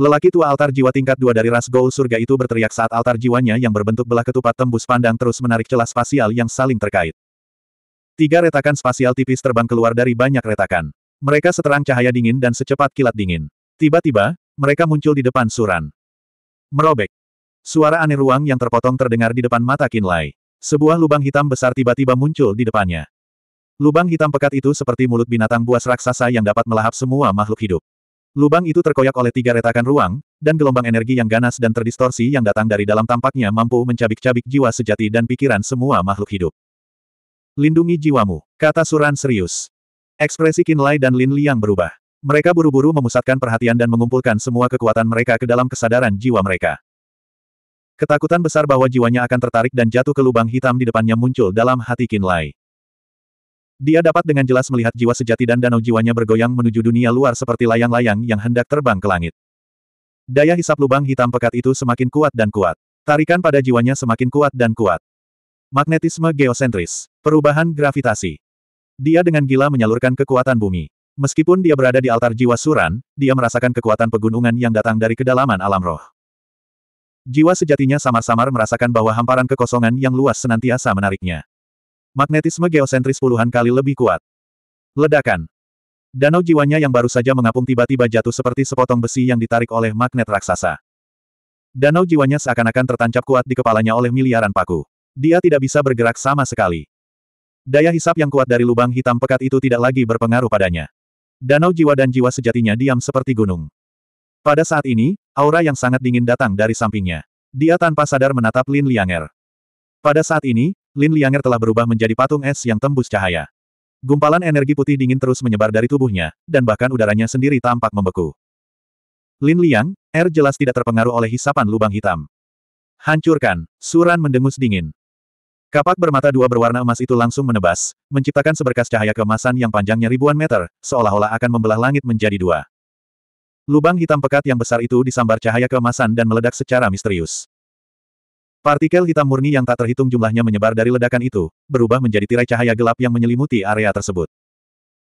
Lelaki tua altar jiwa tingkat dua dari ras gol surga itu berteriak saat altar jiwanya yang berbentuk belah ketupat tembus pandang terus menarik celah spasial yang saling terkait. Tiga retakan spasial tipis terbang keluar dari banyak retakan. Mereka seterang cahaya dingin dan secepat kilat dingin. Tiba-tiba, mereka muncul di depan Suran. Merobek. Suara aneh ruang yang terpotong terdengar di depan mata Kinlay. Sebuah lubang hitam besar tiba-tiba muncul di depannya. Lubang hitam pekat itu seperti mulut binatang buas raksasa yang dapat melahap semua makhluk hidup. Lubang itu terkoyak oleh tiga retakan ruang, dan gelombang energi yang ganas dan terdistorsi yang datang dari dalam tampaknya mampu mencabik-cabik jiwa sejati dan pikiran semua makhluk hidup. Lindungi jiwamu, kata Suran serius. Ekspresi Kinlay dan Lin Liang berubah. Mereka buru-buru memusatkan perhatian dan mengumpulkan semua kekuatan mereka ke dalam kesadaran jiwa mereka. Ketakutan besar bahwa jiwanya akan tertarik dan jatuh ke lubang hitam di depannya muncul dalam hati Kinlay. Dia dapat dengan jelas melihat jiwa sejati dan danau jiwanya bergoyang menuju dunia luar seperti layang-layang yang hendak terbang ke langit. Daya hisap lubang hitam pekat itu semakin kuat dan kuat. Tarikan pada jiwanya semakin kuat dan kuat. Magnetisme geosentris. Perubahan gravitasi. Dia dengan gila menyalurkan kekuatan bumi. Meskipun dia berada di altar jiwa Suran, dia merasakan kekuatan pegunungan yang datang dari kedalaman alam roh. Jiwa sejatinya samar-samar merasakan bahwa hamparan kekosongan yang luas senantiasa menariknya. Magnetisme geosentris puluhan kali lebih kuat. Ledakan. Danau jiwanya yang baru saja mengapung tiba-tiba jatuh seperti sepotong besi yang ditarik oleh magnet raksasa. Danau jiwanya seakan-akan tertancap kuat di kepalanya oleh miliaran paku. Dia tidak bisa bergerak sama sekali. Daya hisap yang kuat dari lubang hitam pekat itu tidak lagi berpengaruh padanya. Danau jiwa dan jiwa sejatinya diam seperti gunung. Pada saat ini, aura yang sangat dingin datang dari sampingnya. Dia tanpa sadar menatap Lin Lianger. Pada saat ini, Lin Lianger telah berubah menjadi patung es yang tembus cahaya. Gumpalan energi putih dingin terus menyebar dari tubuhnya, dan bahkan udaranya sendiri tampak membeku. Lin Liang, Er jelas tidak terpengaruh oleh hisapan lubang hitam. Hancurkan, Suran mendengus dingin. Kapak bermata dua berwarna emas itu langsung menebas, menciptakan seberkas cahaya kemasan yang panjangnya ribuan meter, seolah-olah akan membelah langit menjadi dua. Lubang hitam pekat yang besar itu disambar cahaya kemasan dan meledak secara misterius. Partikel hitam murni yang tak terhitung jumlahnya menyebar dari ledakan itu, berubah menjadi tirai cahaya gelap yang menyelimuti area tersebut.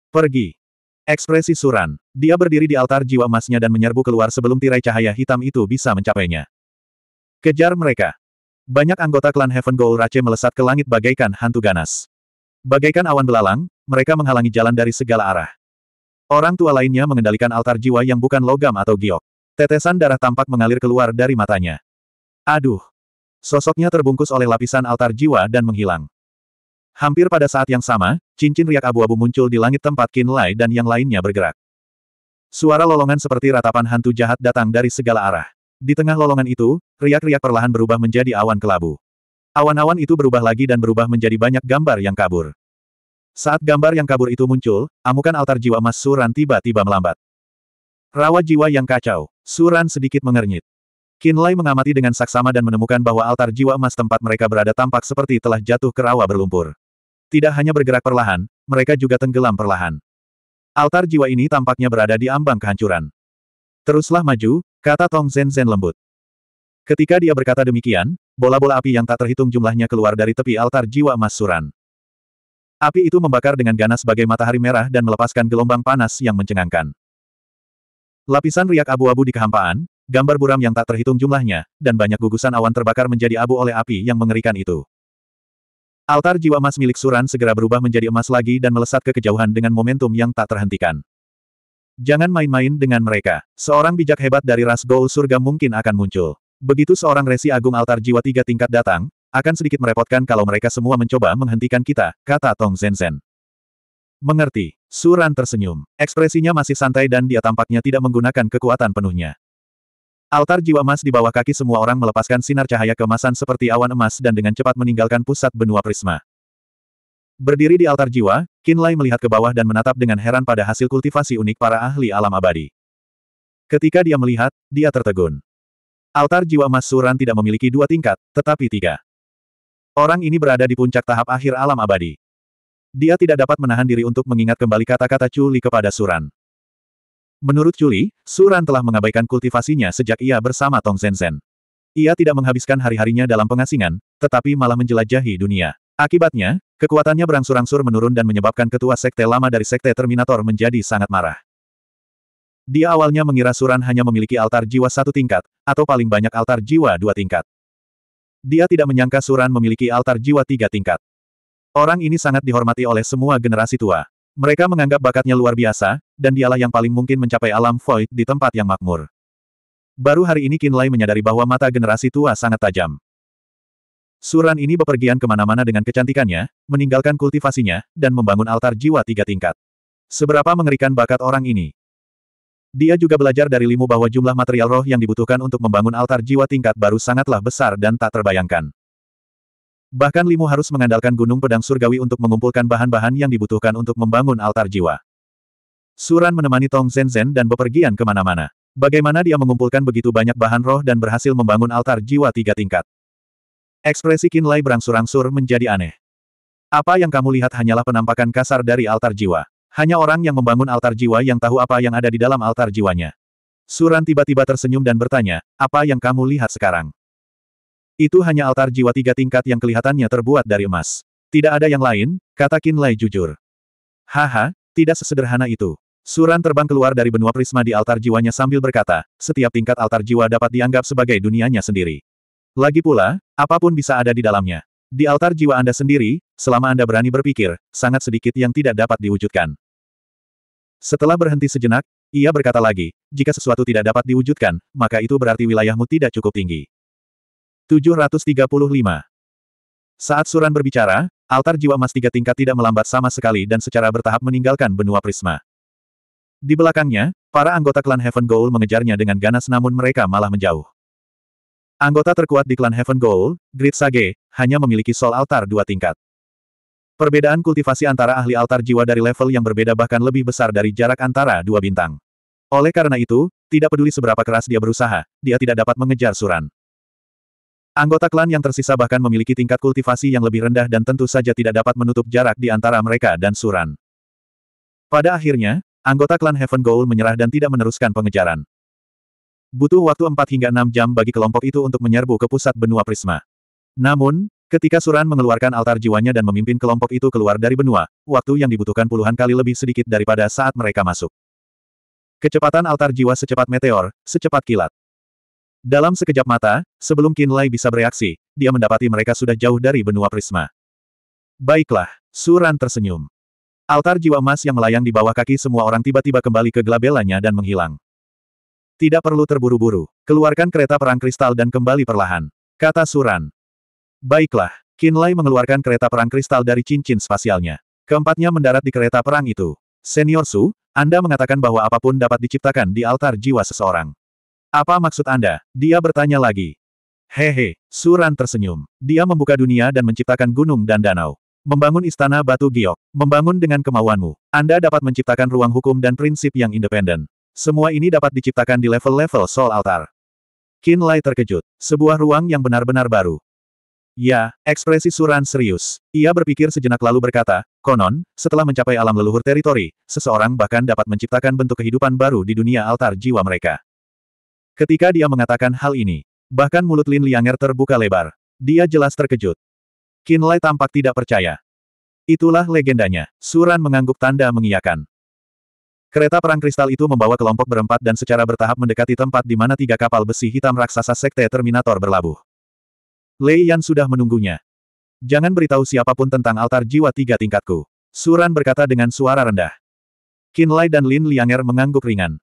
Pergi. Ekspresi Suran. Dia berdiri di altar jiwa emasnya dan menyerbu keluar sebelum tirai cahaya hitam itu bisa mencapainya. Kejar mereka. Banyak anggota klan Heaven Goal Rache melesat ke langit bagaikan hantu ganas. Bagaikan awan belalang, mereka menghalangi jalan dari segala arah. Orang tua lainnya mengendalikan altar jiwa yang bukan logam atau giok. Tetesan darah tampak mengalir keluar dari matanya. Aduh! Sosoknya terbungkus oleh lapisan altar jiwa dan menghilang. Hampir pada saat yang sama, cincin riak abu-abu muncul di langit tempat Qin Lai dan yang lainnya bergerak. Suara lolongan seperti ratapan hantu jahat datang dari segala arah. Di tengah lolongan itu, riak-riak perlahan berubah menjadi awan kelabu. Awan-awan itu berubah lagi dan berubah menjadi banyak gambar yang kabur. Saat gambar yang kabur itu muncul, amukan altar jiwa emas Suran tiba-tiba melambat. Rawa jiwa yang kacau, Suran sedikit mengernyit. Kinlay mengamati dengan saksama dan menemukan bahwa altar jiwa emas tempat mereka berada tampak seperti telah jatuh ke rawa berlumpur. Tidak hanya bergerak perlahan, mereka juga tenggelam perlahan. Altar jiwa ini tampaknya berada di ambang kehancuran. Teruslah maju, Kata Tong Zen Zen lembut. Ketika dia berkata demikian, bola-bola api yang tak terhitung jumlahnya keluar dari tepi altar jiwa emas Suran. Api itu membakar dengan ganas sebagai matahari merah dan melepaskan gelombang panas yang mencengangkan. Lapisan riak abu-abu di kehampaan, gambar buram yang tak terhitung jumlahnya, dan banyak gugusan awan terbakar menjadi abu oleh api yang mengerikan itu. Altar jiwa emas milik Suran segera berubah menjadi emas lagi dan melesat ke kejauhan dengan momentum yang tak terhentikan. Jangan main-main dengan mereka. Seorang bijak hebat dari ras Gol surga mungkin akan muncul. Begitu seorang resi agung altar jiwa tiga tingkat datang, akan sedikit merepotkan kalau mereka semua mencoba menghentikan kita, kata Tong Zenzen. Mengerti. Suran tersenyum. Ekspresinya masih santai dan dia tampaknya tidak menggunakan kekuatan penuhnya. Altar jiwa emas di bawah kaki semua orang melepaskan sinar cahaya kemasan seperti awan emas dan dengan cepat meninggalkan pusat benua prisma. Berdiri di altar jiwa, Qin melihat ke bawah dan menatap dengan heran pada hasil kultivasi unik para ahli alam abadi. Ketika dia melihat, dia tertegun. Altar jiwa Mas Suran tidak memiliki dua tingkat, tetapi tiga. Orang ini berada di puncak tahap akhir alam abadi. Dia tidak dapat menahan diri untuk mengingat kembali kata-kata Chuli kepada Suran. Menurut Chuli, Suran telah mengabaikan kultivasinya sejak ia bersama Tong Zenzen. Ia tidak menghabiskan hari-harinya dalam pengasingan, tetapi malah menjelajahi dunia. Akibatnya, kekuatannya berangsur-angsur menurun dan menyebabkan ketua sekte lama dari sekte Terminator menjadi sangat marah. Dia awalnya mengira Suran hanya memiliki altar jiwa satu tingkat, atau paling banyak altar jiwa dua tingkat. Dia tidak menyangka Suran memiliki altar jiwa tiga tingkat. Orang ini sangat dihormati oleh semua generasi tua. Mereka menganggap bakatnya luar biasa, dan dialah yang paling mungkin mencapai alam void di tempat yang makmur. Baru hari ini Kinlay menyadari bahwa mata generasi tua sangat tajam. Suran ini bepergian kemana-mana dengan kecantikannya, meninggalkan kultivasinya, dan membangun altar jiwa tiga tingkat. Seberapa mengerikan bakat orang ini. Dia juga belajar dari Limu bahwa jumlah material roh yang dibutuhkan untuk membangun altar jiwa tingkat baru sangatlah besar dan tak terbayangkan. Bahkan Limu harus mengandalkan gunung pedang surgawi untuk mengumpulkan bahan-bahan yang dibutuhkan untuk membangun altar jiwa. Suran menemani Tong Zenzhen dan bepergian kemana-mana. Bagaimana dia mengumpulkan begitu banyak bahan roh dan berhasil membangun altar jiwa tiga tingkat. Ekspresi Kinlay berangsur-angsur menjadi aneh. Apa yang kamu lihat hanyalah penampakan kasar dari altar jiwa. Hanya orang yang membangun altar jiwa yang tahu apa yang ada di dalam altar jiwanya. Suran tiba-tiba tersenyum dan bertanya, apa yang kamu lihat sekarang? Itu hanya altar jiwa tiga tingkat yang kelihatannya terbuat dari emas. Tidak ada yang lain, kata Kinlay jujur. Haha, tidak sesederhana itu. Suran terbang keluar dari benua prisma di altar jiwanya sambil berkata, setiap tingkat altar jiwa dapat dianggap sebagai dunianya sendiri. Lagi pula, apapun bisa ada di dalamnya. Di altar jiwa Anda sendiri, selama Anda berani berpikir, sangat sedikit yang tidak dapat diwujudkan. Setelah berhenti sejenak, ia berkata lagi, jika sesuatu tidak dapat diwujudkan, maka itu berarti wilayahmu tidak cukup tinggi. 735. Saat Suran berbicara, altar jiwa emas tiga tingkat tidak melambat sama sekali dan secara bertahap meninggalkan benua prisma. Di belakangnya, para anggota klan Heaven Goal mengejarnya dengan ganas namun mereka malah menjauh. Anggota terkuat di klan Heaven Goal, Grid Sage, hanya memiliki soul altar dua tingkat. Perbedaan kultivasi antara ahli altar jiwa dari level yang berbeda bahkan lebih besar dari jarak antara dua bintang. Oleh karena itu, tidak peduli seberapa keras dia berusaha, dia tidak dapat mengejar Suran. Anggota klan yang tersisa bahkan memiliki tingkat kultivasi yang lebih rendah dan tentu saja tidak dapat menutup jarak di antara mereka dan Suran. Pada akhirnya, anggota klan Heaven Goal menyerah dan tidak meneruskan pengejaran. Butuh waktu 4 hingga 6 jam bagi kelompok itu untuk menyerbu ke pusat benua prisma. Namun, ketika Suran mengeluarkan altar jiwanya dan memimpin kelompok itu keluar dari benua, waktu yang dibutuhkan puluhan kali lebih sedikit daripada saat mereka masuk. Kecepatan altar jiwa secepat meteor, secepat kilat. Dalam sekejap mata, sebelum Kinlay bisa bereaksi, dia mendapati mereka sudah jauh dari benua prisma. Baiklah, Suran tersenyum. Altar jiwa emas yang melayang di bawah kaki semua orang tiba-tiba kembali ke gelabelanya dan menghilang. Tidak perlu terburu-buru. Keluarkan kereta perang kristal dan kembali perlahan. Kata Suran. Baiklah. Lai mengeluarkan kereta perang kristal dari cincin spasialnya. Keempatnya mendarat di kereta perang itu. Senior Su, Anda mengatakan bahwa apapun dapat diciptakan di altar jiwa seseorang. Apa maksud Anda? Dia bertanya lagi. Hehe, Suran tersenyum. Dia membuka dunia dan menciptakan gunung dan danau. Membangun istana batu giok. Membangun dengan kemauanmu. Anda dapat menciptakan ruang hukum dan prinsip yang independen. Semua ini dapat diciptakan di level-level Soul Altar. Qin Lai terkejut. Sebuah ruang yang benar-benar baru. Ya, ekspresi Suran serius. Ia berpikir sejenak lalu berkata, konon, setelah mencapai alam leluhur teritori, seseorang bahkan dapat menciptakan bentuk kehidupan baru di dunia altar jiwa mereka. Ketika dia mengatakan hal ini, bahkan mulut Lin Lianger terbuka lebar. Dia jelas terkejut. Qin Lai tampak tidak percaya. Itulah legendanya. Suran mengangguk tanda mengiyakan. Kereta perang kristal itu membawa kelompok berempat dan secara bertahap mendekati tempat di mana tiga kapal besi hitam raksasa Sekte Terminator berlabuh. Lei Yan sudah menunggunya. Jangan beritahu siapapun tentang altar jiwa tiga tingkatku. Suran berkata dengan suara rendah. Qin Lai dan Lin Lianger mengangguk ringan.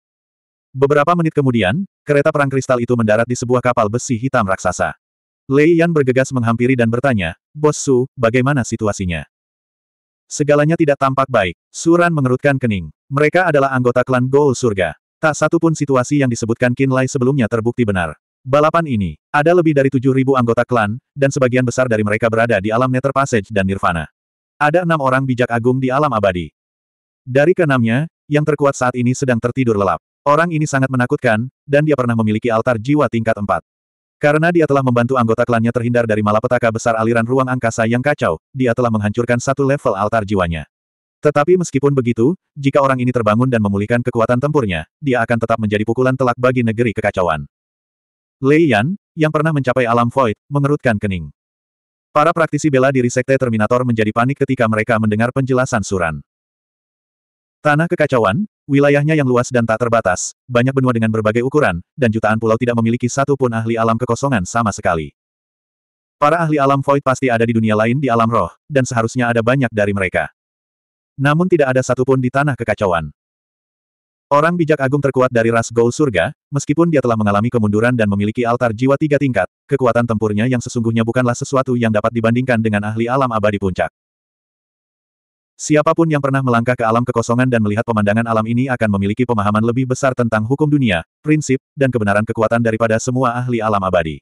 Beberapa menit kemudian, kereta perang kristal itu mendarat di sebuah kapal besi hitam raksasa. Lei Yan bergegas menghampiri dan bertanya, Bos Su, bagaimana situasinya? Segalanya tidak tampak baik. Suran mengerutkan kening. Mereka adalah anggota klan Goul Surga. Tak satu pun situasi yang disebutkan Lai sebelumnya terbukti benar. Balapan ini, ada lebih dari 7.000 anggota klan, dan sebagian besar dari mereka berada di alam Nether Passage dan Nirvana. Ada enam orang bijak agung di alam abadi. Dari keenamnya, yang terkuat saat ini sedang tertidur lelap. Orang ini sangat menakutkan, dan dia pernah memiliki altar jiwa tingkat 4. Karena dia telah membantu anggota klannya terhindar dari malapetaka besar aliran ruang angkasa yang kacau, dia telah menghancurkan satu level altar jiwanya. Tetapi meskipun begitu, jika orang ini terbangun dan memulihkan kekuatan tempurnya, dia akan tetap menjadi pukulan telak bagi negeri kekacauan. Lei Yan, yang pernah mencapai alam void, mengerutkan kening. Para praktisi bela diri Sekte Terminator menjadi panik ketika mereka mendengar penjelasan Suran. Tanah kekacauan, Wilayahnya yang luas dan tak terbatas, banyak benua dengan berbagai ukuran, dan jutaan pulau tidak memiliki satu pun ahli alam kekosongan sama sekali. Para ahli alam void pasti ada di dunia lain di alam roh, dan seharusnya ada banyak dari mereka. Namun tidak ada satupun di tanah kekacauan. Orang bijak agung terkuat dari ras Gol Surga, meskipun dia telah mengalami kemunduran dan memiliki altar jiwa tiga tingkat, kekuatan tempurnya yang sesungguhnya bukanlah sesuatu yang dapat dibandingkan dengan ahli alam abadi puncak. Siapapun yang pernah melangkah ke alam kekosongan dan melihat pemandangan alam ini akan memiliki pemahaman lebih besar tentang hukum dunia, prinsip, dan kebenaran kekuatan daripada semua ahli alam abadi.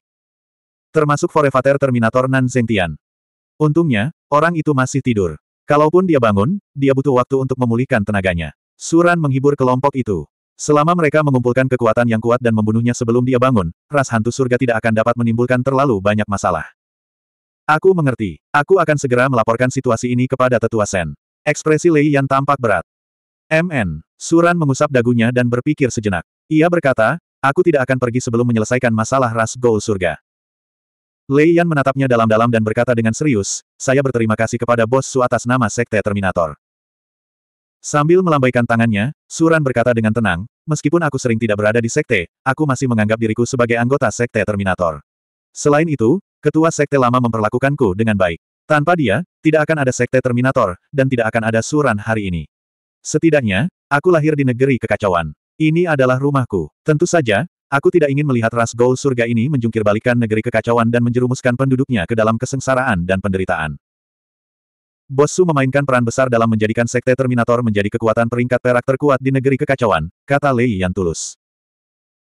Termasuk Forevater Terminator Nan Zengtian. Untungnya, orang itu masih tidur. Kalaupun dia bangun, dia butuh waktu untuk memulihkan tenaganya. Suran menghibur kelompok itu. Selama mereka mengumpulkan kekuatan yang kuat dan membunuhnya sebelum dia bangun, ras hantu surga tidak akan dapat menimbulkan terlalu banyak masalah. Aku mengerti. Aku akan segera melaporkan situasi ini kepada Tetua Sen. Ekspresi Lei Yan tampak berat. MN. Suran mengusap dagunya dan berpikir sejenak. Ia berkata, aku tidak akan pergi sebelum menyelesaikan masalah ras Gol surga. Lei Yan menatapnya dalam-dalam dan berkata dengan serius, saya berterima kasih kepada bos Su atas nama Sekte Terminator. Sambil melambaikan tangannya, Suran berkata dengan tenang, meskipun aku sering tidak berada di Sekte, aku masih menganggap diriku sebagai anggota Sekte Terminator. Selain itu, ketua Sekte lama memperlakukanku dengan baik. Tanpa dia, tidak akan ada sekte Terminator, dan tidak akan ada suran hari ini. Setidaknya, aku lahir di negeri kekacauan. Ini adalah rumahku. Tentu saja, aku tidak ingin melihat ras Gol surga ini menjungkirbalikan negeri kekacauan dan menjerumuskan penduduknya ke dalam kesengsaraan dan penderitaan. Bosu memainkan peran besar dalam menjadikan Sekte Terminator menjadi kekuatan peringkat perak terkuat di negeri kekacauan, kata Lei yang tulus.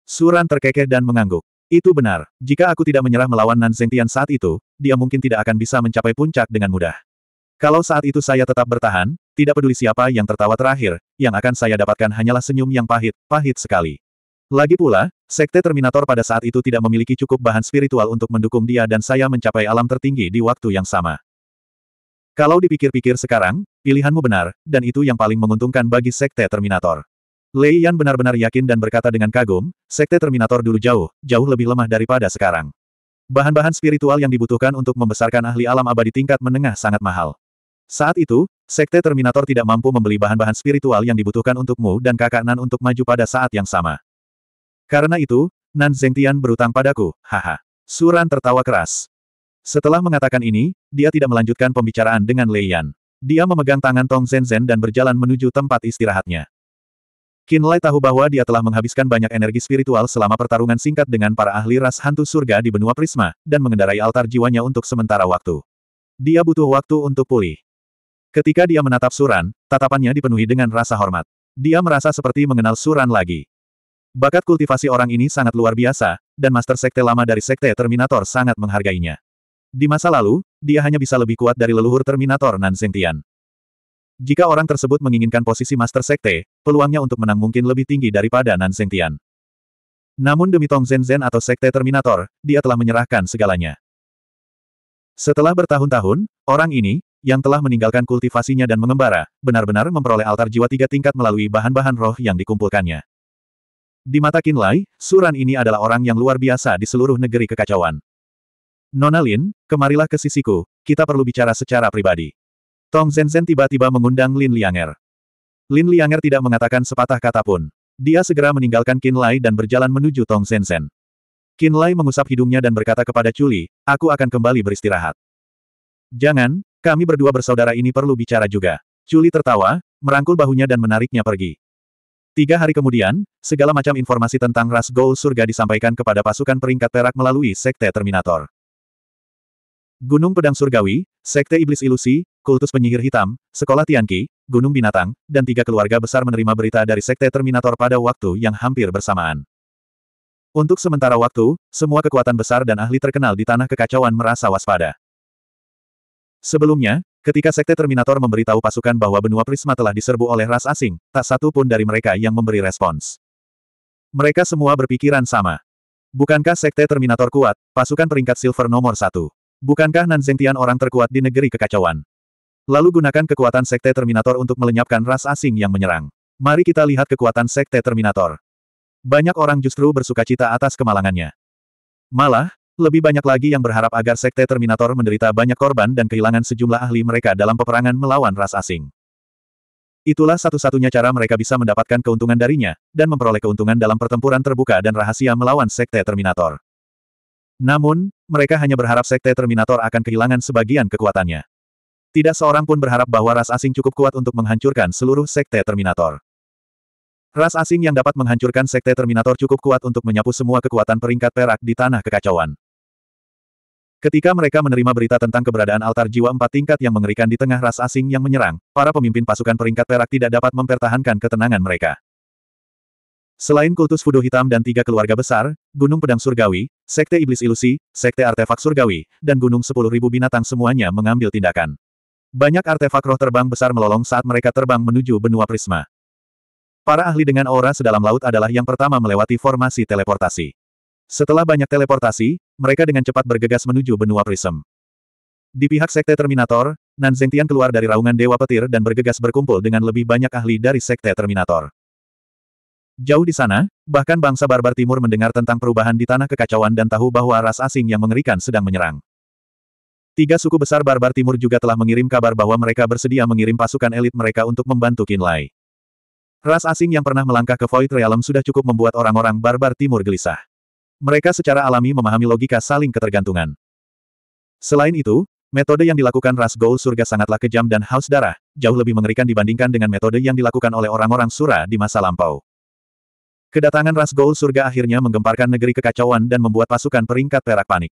Suran terkekeh dan mengangguk. Itu benar. Jika aku tidak menyerah melawan Nan Tian saat itu, dia mungkin tidak akan bisa mencapai puncak dengan mudah. Kalau saat itu saya tetap bertahan, tidak peduli siapa yang tertawa terakhir, yang akan saya dapatkan hanyalah senyum yang pahit, pahit sekali. Lagi pula, Sekte Terminator pada saat itu tidak memiliki cukup bahan spiritual untuk mendukung dia dan saya mencapai alam tertinggi di waktu yang sama. Kalau dipikir-pikir sekarang, pilihanmu benar, dan itu yang paling menguntungkan bagi Sekte Terminator. Lei Yan benar-benar yakin dan berkata dengan kagum, sekte Terminator dulu jauh, jauh lebih lemah daripada sekarang. Bahan-bahan spiritual yang dibutuhkan untuk membesarkan ahli alam abadi tingkat menengah sangat mahal. Saat itu, sekte Terminator tidak mampu membeli bahan-bahan spiritual yang dibutuhkan untukmu dan kakak Nan untuk maju pada saat yang sama. Karena itu, Nan Zengtian berutang padaku, haha. Suran tertawa keras. Setelah mengatakan ini, dia tidak melanjutkan pembicaraan dengan Lei Yan. Dia memegang tangan Tong Zhen, Zhen dan berjalan menuju tempat istirahatnya. Kinlay tahu bahwa dia telah menghabiskan banyak energi spiritual selama pertarungan singkat dengan para ahli ras hantu surga di benua Prisma, dan mengendarai altar jiwanya untuk sementara waktu. Dia butuh waktu untuk pulih. Ketika dia menatap Suran, tatapannya dipenuhi dengan rasa hormat. Dia merasa seperti mengenal Suran lagi. Bakat kultivasi orang ini sangat luar biasa, dan master sekte lama dari sekte Terminator sangat menghargainya. Di masa lalu, dia hanya bisa lebih kuat dari leluhur Terminator Nan Zhengtian. Jika orang tersebut menginginkan posisi Master Sekte, peluangnya untuk menang mungkin lebih tinggi daripada Nan Tian. Namun demi Tong Zhen Zhen atau Sekte Terminator, dia telah menyerahkan segalanya. Setelah bertahun-tahun, orang ini, yang telah meninggalkan kultivasinya dan mengembara, benar-benar memperoleh altar jiwa tiga tingkat melalui bahan-bahan roh yang dikumpulkannya. Di mata Qin Lai, Suran ini adalah orang yang luar biasa di seluruh negeri kekacauan. Nona Lin, kemarilah ke sisiku, kita perlu bicara secara pribadi. Tong Zhenzhen tiba-tiba mengundang Lin Lianger. Lin Lianger tidak mengatakan sepatah kata pun. Dia segera meninggalkan Qin Lai dan berjalan menuju Tong Zhenzhen. Qin Lai mengusap hidungnya dan berkata kepada Chuli, aku akan kembali beristirahat. Jangan, kami berdua bersaudara ini perlu bicara juga. Chuli tertawa, merangkul bahunya dan menariknya pergi. Tiga hari kemudian, segala macam informasi tentang ras Gol Surga disampaikan kepada pasukan peringkat perak melalui Sekte Terminator. Gunung Pedang Surgawi, Sekte Iblis Ilusi, Kultus Penyihir Hitam, Sekolah Tianqi, Gunung Binatang, dan tiga keluarga besar menerima berita dari Sekte Terminator pada waktu yang hampir bersamaan. Untuk sementara waktu, semua kekuatan besar dan ahli terkenal di tanah kekacauan merasa waspada. Sebelumnya, ketika Sekte Terminator memberitahu pasukan bahwa benua Prisma telah diserbu oleh ras asing, tak satu pun dari mereka yang memberi respons. Mereka semua berpikiran sama. Bukankah Sekte Terminator kuat, pasukan peringkat silver nomor satu? Bukankah Nan Tian orang terkuat di negeri kekacauan? Lalu gunakan kekuatan Sekte Terminator untuk melenyapkan ras asing yang menyerang. Mari kita lihat kekuatan Sekte Terminator. Banyak orang justru bersuka cita atas kemalangannya. Malah, lebih banyak lagi yang berharap agar Sekte Terminator menderita banyak korban dan kehilangan sejumlah ahli mereka dalam peperangan melawan ras asing. Itulah satu-satunya cara mereka bisa mendapatkan keuntungan darinya, dan memperoleh keuntungan dalam pertempuran terbuka dan rahasia melawan Sekte Terminator. Namun, mereka hanya berharap Sekte Terminator akan kehilangan sebagian kekuatannya. Tidak seorang pun berharap bahwa ras asing cukup kuat untuk menghancurkan seluruh Sekte Terminator. Ras asing yang dapat menghancurkan Sekte Terminator cukup kuat untuk menyapu semua kekuatan peringkat perak di tanah kekacauan. Ketika mereka menerima berita tentang keberadaan altar jiwa empat tingkat yang mengerikan di tengah ras asing yang menyerang, para pemimpin pasukan peringkat perak tidak dapat mempertahankan ketenangan mereka. Selain kultus Fudo Hitam dan tiga keluarga besar, Gunung Pedang Surgawi, Sekte Iblis Ilusi, Sekte Artefak Surgawi, dan Gunung Sepuluh Ribu Binatang semuanya mengambil tindakan. Banyak artefak roh terbang besar melolong saat mereka terbang menuju benua Prisma. Para ahli dengan aura sedalam laut adalah yang pertama melewati formasi teleportasi. Setelah banyak teleportasi, mereka dengan cepat bergegas menuju benua Prism. Di pihak Sekte Terminator, Nan Zengtian keluar dari raungan Dewa Petir dan bergegas berkumpul dengan lebih banyak ahli dari Sekte Terminator. Jauh di sana, bahkan bangsa barbar timur mendengar tentang perubahan di tanah kekacauan dan tahu bahwa ras asing yang mengerikan sedang menyerang. Tiga suku besar barbar timur juga telah mengirim kabar bahwa mereka bersedia mengirim pasukan elit mereka untuk membantu Kinlay. Ras asing yang pernah melangkah ke Void Realm sudah cukup membuat orang-orang barbar timur gelisah. Mereka secara alami memahami logika saling ketergantungan. Selain itu, metode yang dilakukan ras Gold Surga sangatlah kejam dan haus darah, jauh lebih mengerikan dibandingkan dengan metode yang dilakukan oleh orang-orang Sura di masa lampau. Kedatangan ras Gol surga akhirnya menggemparkan negeri kekacauan dan membuat pasukan peringkat perak panik.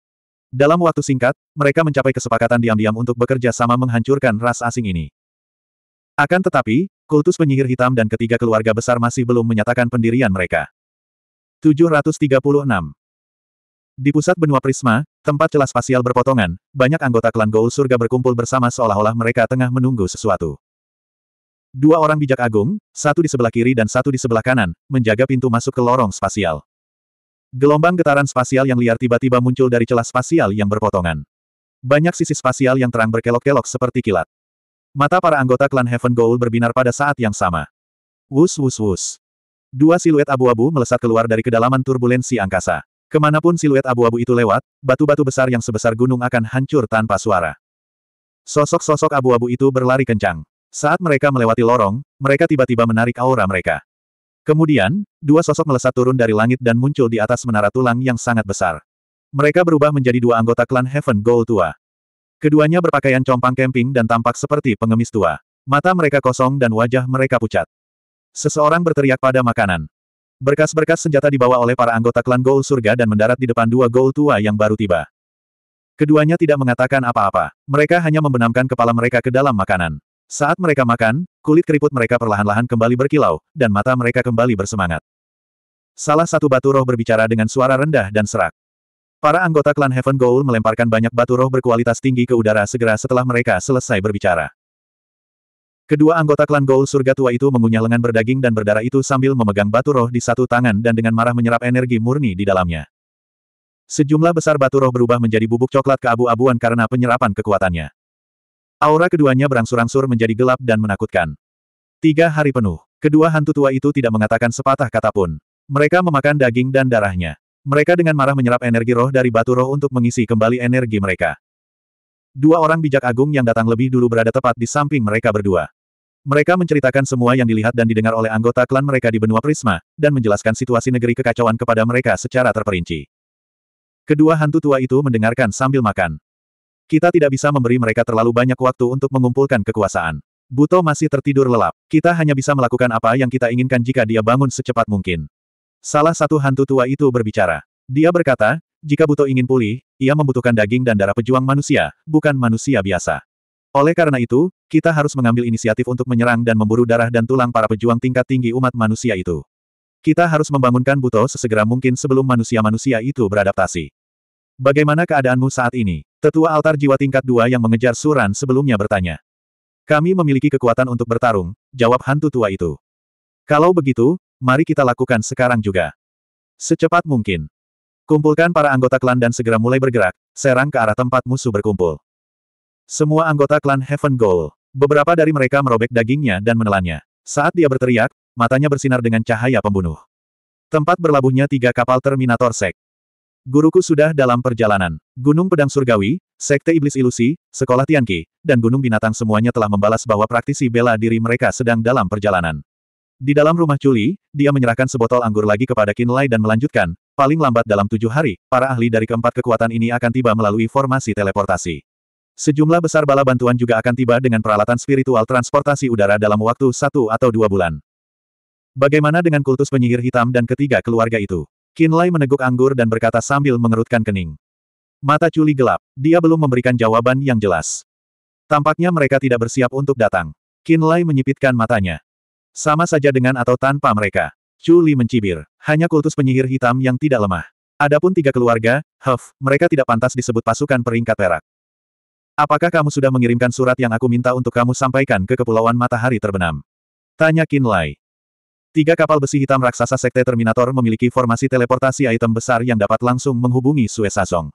Dalam waktu singkat, mereka mencapai kesepakatan diam-diam untuk bekerja sama menghancurkan ras asing ini. Akan tetapi, kultus penyihir hitam dan ketiga keluarga besar masih belum menyatakan pendirian mereka. 736 Di pusat benua Prisma, tempat celah spasial berpotongan, banyak anggota klan Gaul surga berkumpul bersama seolah-olah mereka tengah menunggu sesuatu. Dua orang bijak agung, satu di sebelah kiri dan satu di sebelah kanan, menjaga pintu masuk ke lorong spasial. Gelombang getaran spasial yang liar tiba-tiba muncul dari celah spasial yang berpotongan. Banyak sisi spasial yang terang berkelok-kelok seperti kilat. Mata para anggota klan Heaven Gold berbinar pada saat yang sama. Wus wus wus. Dua siluet abu-abu melesat keluar dari kedalaman turbulensi angkasa. Kemanapun siluet abu-abu itu lewat, batu-batu besar yang sebesar gunung akan hancur tanpa suara. Sosok-sosok abu-abu itu berlari kencang. Saat mereka melewati lorong, mereka tiba-tiba menarik aura mereka. Kemudian, dua sosok melesat turun dari langit dan muncul di atas menara tulang yang sangat besar. Mereka berubah menjadi dua anggota klan Heaven Gold tua. Keduanya berpakaian compang camping dan tampak seperti pengemis tua. Mata mereka kosong dan wajah mereka pucat. Seseorang berteriak pada makanan. Berkas-berkas senjata dibawa oleh para anggota klan Gold Surga dan mendarat di depan dua Gold tua yang baru tiba. Keduanya tidak mengatakan apa-apa. Mereka hanya membenamkan kepala mereka ke dalam makanan. Saat mereka makan, kulit keriput mereka perlahan-lahan kembali berkilau, dan mata mereka kembali bersemangat. Salah satu batu roh berbicara dengan suara rendah dan serak. Para anggota klan Heaven Goal melemparkan banyak batu roh berkualitas tinggi ke udara segera setelah mereka selesai berbicara. Kedua anggota klan Goal Surga Tua itu mengunyah lengan berdaging dan berdarah itu sambil memegang batu roh di satu tangan dan dengan marah menyerap energi murni di dalamnya. Sejumlah besar batu roh berubah menjadi bubuk coklat keabu-abuan karena penyerapan kekuatannya. Aura keduanya berangsur-angsur menjadi gelap dan menakutkan. Tiga hari penuh, kedua hantu tua itu tidak mengatakan sepatah kata pun. Mereka memakan daging dan darahnya. Mereka dengan marah menyerap energi roh dari batu roh untuk mengisi kembali energi mereka. Dua orang bijak agung yang datang lebih dulu berada tepat di samping mereka berdua. Mereka menceritakan semua yang dilihat dan didengar oleh anggota klan mereka di benua Prisma, dan menjelaskan situasi negeri kekacauan kepada mereka secara terperinci. Kedua hantu tua itu mendengarkan sambil makan. Kita tidak bisa memberi mereka terlalu banyak waktu untuk mengumpulkan kekuasaan. Buto masih tertidur lelap. Kita hanya bisa melakukan apa yang kita inginkan jika dia bangun secepat mungkin. Salah satu hantu tua itu berbicara. Dia berkata, jika Buto ingin pulih, ia membutuhkan daging dan darah pejuang manusia, bukan manusia biasa. Oleh karena itu, kita harus mengambil inisiatif untuk menyerang dan memburu darah dan tulang para pejuang tingkat tinggi umat manusia itu. Kita harus membangunkan Buto sesegera mungkin sebelum manusia-manusia itu beradaptasi. Bagaimana keadaanmu saat ini? Tetua altar jiwa tingkat dua yang mengejar Suran sebelumnya bertanya. Kami memiliki kekuatan untuk bertarung, jawab hantu tua itu. Kalau begitu, mari kita lakukan sekarang juga. Secepat mungkin. Kumpulkan para anggota klan dan segera mulai bergerak, serang ke arah tempat musuh berkumpul. Semua anggota klan Heaven Goal. Beberapa dari mereka merobek dagingnya dan menelannya. Saat dia berteriak, matanya bersinar dengan cahaya pembunuh. Tempat berlabuhnya tiga kapal Terminator Sek. Guruku sudah dalam perjalanan. Gunung Pedang Surgawi, Sekte Iblis Ilusi, Sekolah Tianqi, dan Gunung Binatang semuanya telah membalas bahwa praktisi bela diri mereka sedang dalam perjalanan. Di dalam rumah Chuli, dia menyerahkan sebotol anggur lagi kepada Kinlay dan melanjutkan, paling lambat dalam tujuh hari, para ahli dari keempat kekuatan ini akan tiba melalui formasi teleportasi. Sejumlah besar bala bantuan juga akan tiba dengan peralatan spiritual transportasi udara dalam waktu satu atau dua bulan. Bagaimana dengan kultus penyihir hitam dan ketiga keluarga itu? Kinlay meneguk anggur dan berkata sambil mengerutkan kening. Mata Culi gelap, dia belum memberikan jawaban yang jelas. Tampaknya mereka tidak bersiap untuk datang. Kinlay menyipitkan matanya. Sama saja dengan atau tanpa mereka. Culi mencibir. Hanya kultus penyihir hitam yang tidak lemah. Adapun tiga keluarga, Huff, mereka tidak pantas disebut pasukan peringkat perak. Apakah kamu sudah mengirimkan surat yang aku minta untuk kamu sampaikan ke Kepulauan Matahari Terbenam? Tanya Kinlay. Tiga kapal besi hitam raksasa Sekte Terminator memiliki formasi teleportasi item besar yang dapat langsung menghubungi Suesazong.